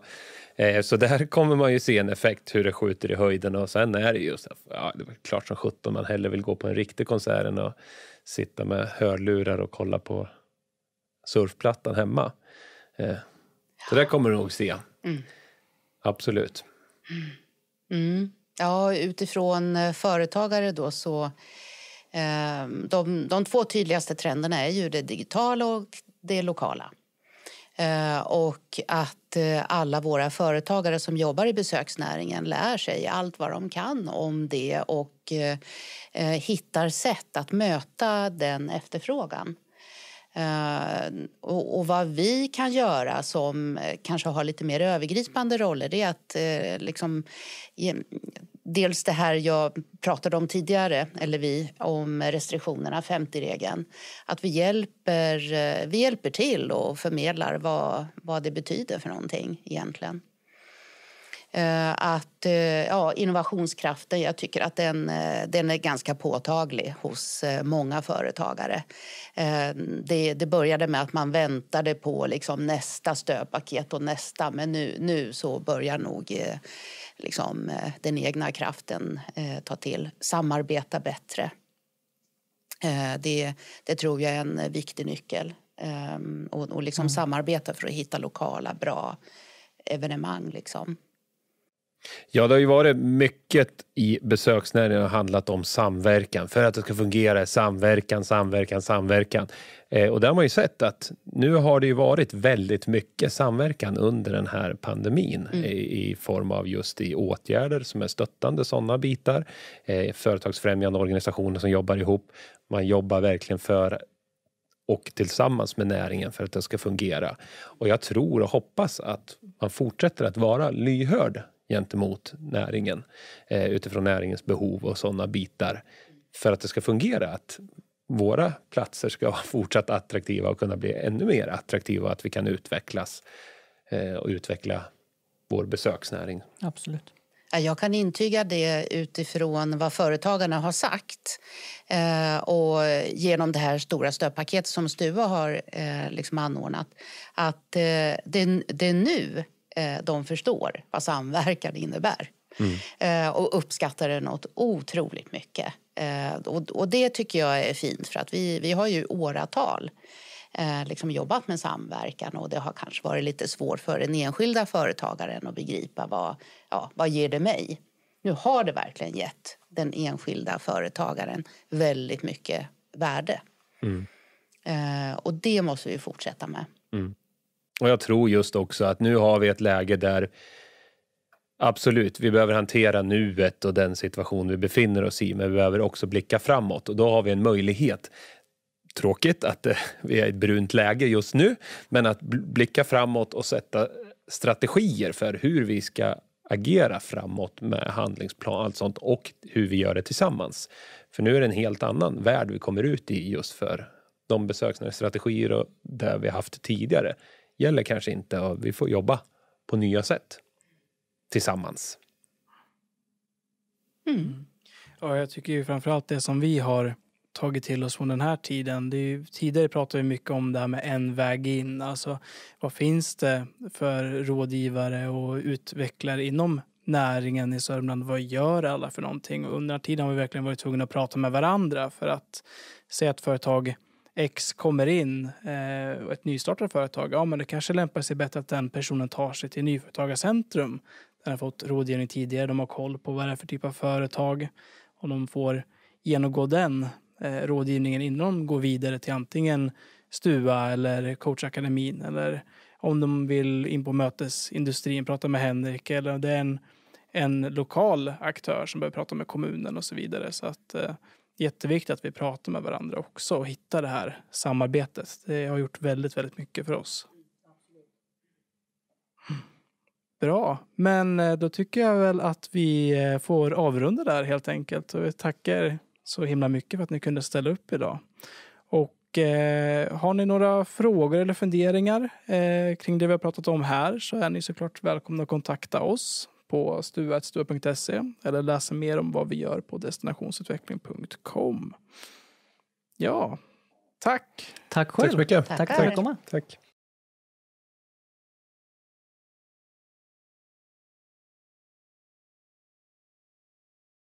Eh, så där kommer man ju se en effekt, hur det skjuter i höjden. Och sen är det ju ja, det är klart som sjutton man hellre vill gå på en riktig konsert än att sitta med hörlurar och kolla på surfplattan hemma. Eh, så det kommer du nog se. Mm. Absolut. Mm. Ja, utifrån eh, företagare då så... Ehm, de, de två tydligaste trenderna är ju det digitala och det lokala. Eh, och att eh, alla våra företagare som jobbar i besöksnäringen lär sig allt vad de kan om det och hittar sätt att möta den efterfrågan. Eh, och, och, vad vi kan göra som eh, kanske har lite mer övergripande roller det är att eh, liksom, dels det här jag pratade om tidigare, eller vi, om restriktionerna, 50-regeln. Att vi hjälper, vi hjälper till och förmedlar vad, vad det betyder för någonting egentligen. Eh, att eh, ja, innovationskraften, jag tycker att den, eh, den är ganska påtaglig hos många företagare. Det, det började med att man väntade på liksom nästa stödpaket och nästa, men nu, nu så börjar nog liksom, den egna kraften ta till. Samarbeta bättre. Det, det tror jag är en viktig nyckel. Och, och liksom mm. samarbeta för att hitta lokala bra evenemang. Liksom. Ja, det har ju varit mycket i besöksnäringen har handlat om samverkan. För att det ska fungera samverkan, samverkan, samverkan. Eh, och där har man ju sett att nu har det ju varit väldigt mycket samverkan under den här pandemin mm. i, i, form av just i åtgärder som är stöttande sådana bitar. Eh, företagsfrämjande organisationer som jobbar ihop. Man jobbar verkligen för och tillsammans med näringen för att det ska fungera. Och jag tror och hoppas att man fortsätter att vara lyhörd gentemot näringen eh, utifrån näringens behov och sådana bitar för att det ska fungera. Att våra platser ska vara fortsatt attraktiva och kunna bli ännu mer attraktiva att vi kan utvecklas eh, och utveckla vår besöksnäring. Absolut. Jag kan intyga det utifrån vad företagarna har sagt. Eh, och genom det här stora stödpaketet som Stua har eh, liksom anordnat. Att eh, det, det är nu Eh, de förstår vad samverkan innebär. Mm. Eh, och uppskattar det något otroligt mycket. Eh, och, det tycker jag är fint för att vi, vi har ju åratal liksom jobbat med samverkan och det har kanske varit lite svårt för den enskilda företagaren att begripa vad, ja, vad ger det mig? Nu har det verkligen gett den enskilda företagaren väldigt mycket värde. Mm. och det måste vi fortsätta med. Mm. Och jag tror just också att nu har vi ett läge där Absolut, vi behöver hantera nuet och den situation vi befinner oss i, men vi behöver också blicka framåt och då har vi en möjlighet. Tråkigt att eh, vi är i ett brunt läge just nu, men att blicka framåt och sätta strategier för hur vi ska agera framåt med handlingsplan och allt sånt och hur vi gör det tillsammans. För nu är det en helt annan värld vi kommer ut i just för de besöksnäringsstrategier och det vi haft tidigare gäller kanske inte och vi får jobba på nya sätt tillsammans. Mm. Ja, jag tycker ju framförallt det som vi har tagit till oss från den här tiden. Ju, tidigare pratade vi mycket om det här med en väg in. Alltså, vad finns det för rådgivare och utvecklare inom näringen i Sörmland? Vad gör alla för någonting? Och under den här tiden har vi verkligen varit tvungna att prata med varandra för att se att företag X kommer in eh, ett nystartat företag, ja men det kanske lämpar sig bättre att den personen tar sig till Nyföretagarcentrum. Där har fått rådgivning tidigare, de har koll på vad det är för typ av företag och de får genomgå den eh, rådgivningen innan de går vidare till antingen STUA eller coachakademin eller om de vill in på mötesindustrin, prata med Henrik eller det är en, en lokal aktör som behöver prata med kommunen och så vidare. Så att eh, jätteviktigt att vi pratar med varandra också och hittar det här samarbetet. Det har gjort väldigt, väldigt mycket för oss. Bra, men eh, då tycker jag väl att vi eh, får avrunda där helt enkelt. Och vi tackar så himla mycket för att ni kunde ställa upp idag. Och eh, har ni några frågor eller funderingar eh, kring det vi har pratat om här så är ni såklart välkomna att kontakta oss på stua.stua.se eller läsa mer om vad vi gör på destinationsutveckling.com. Ja, tack. Tack själv. Tack så mycket. Tack, för att komma. Tack.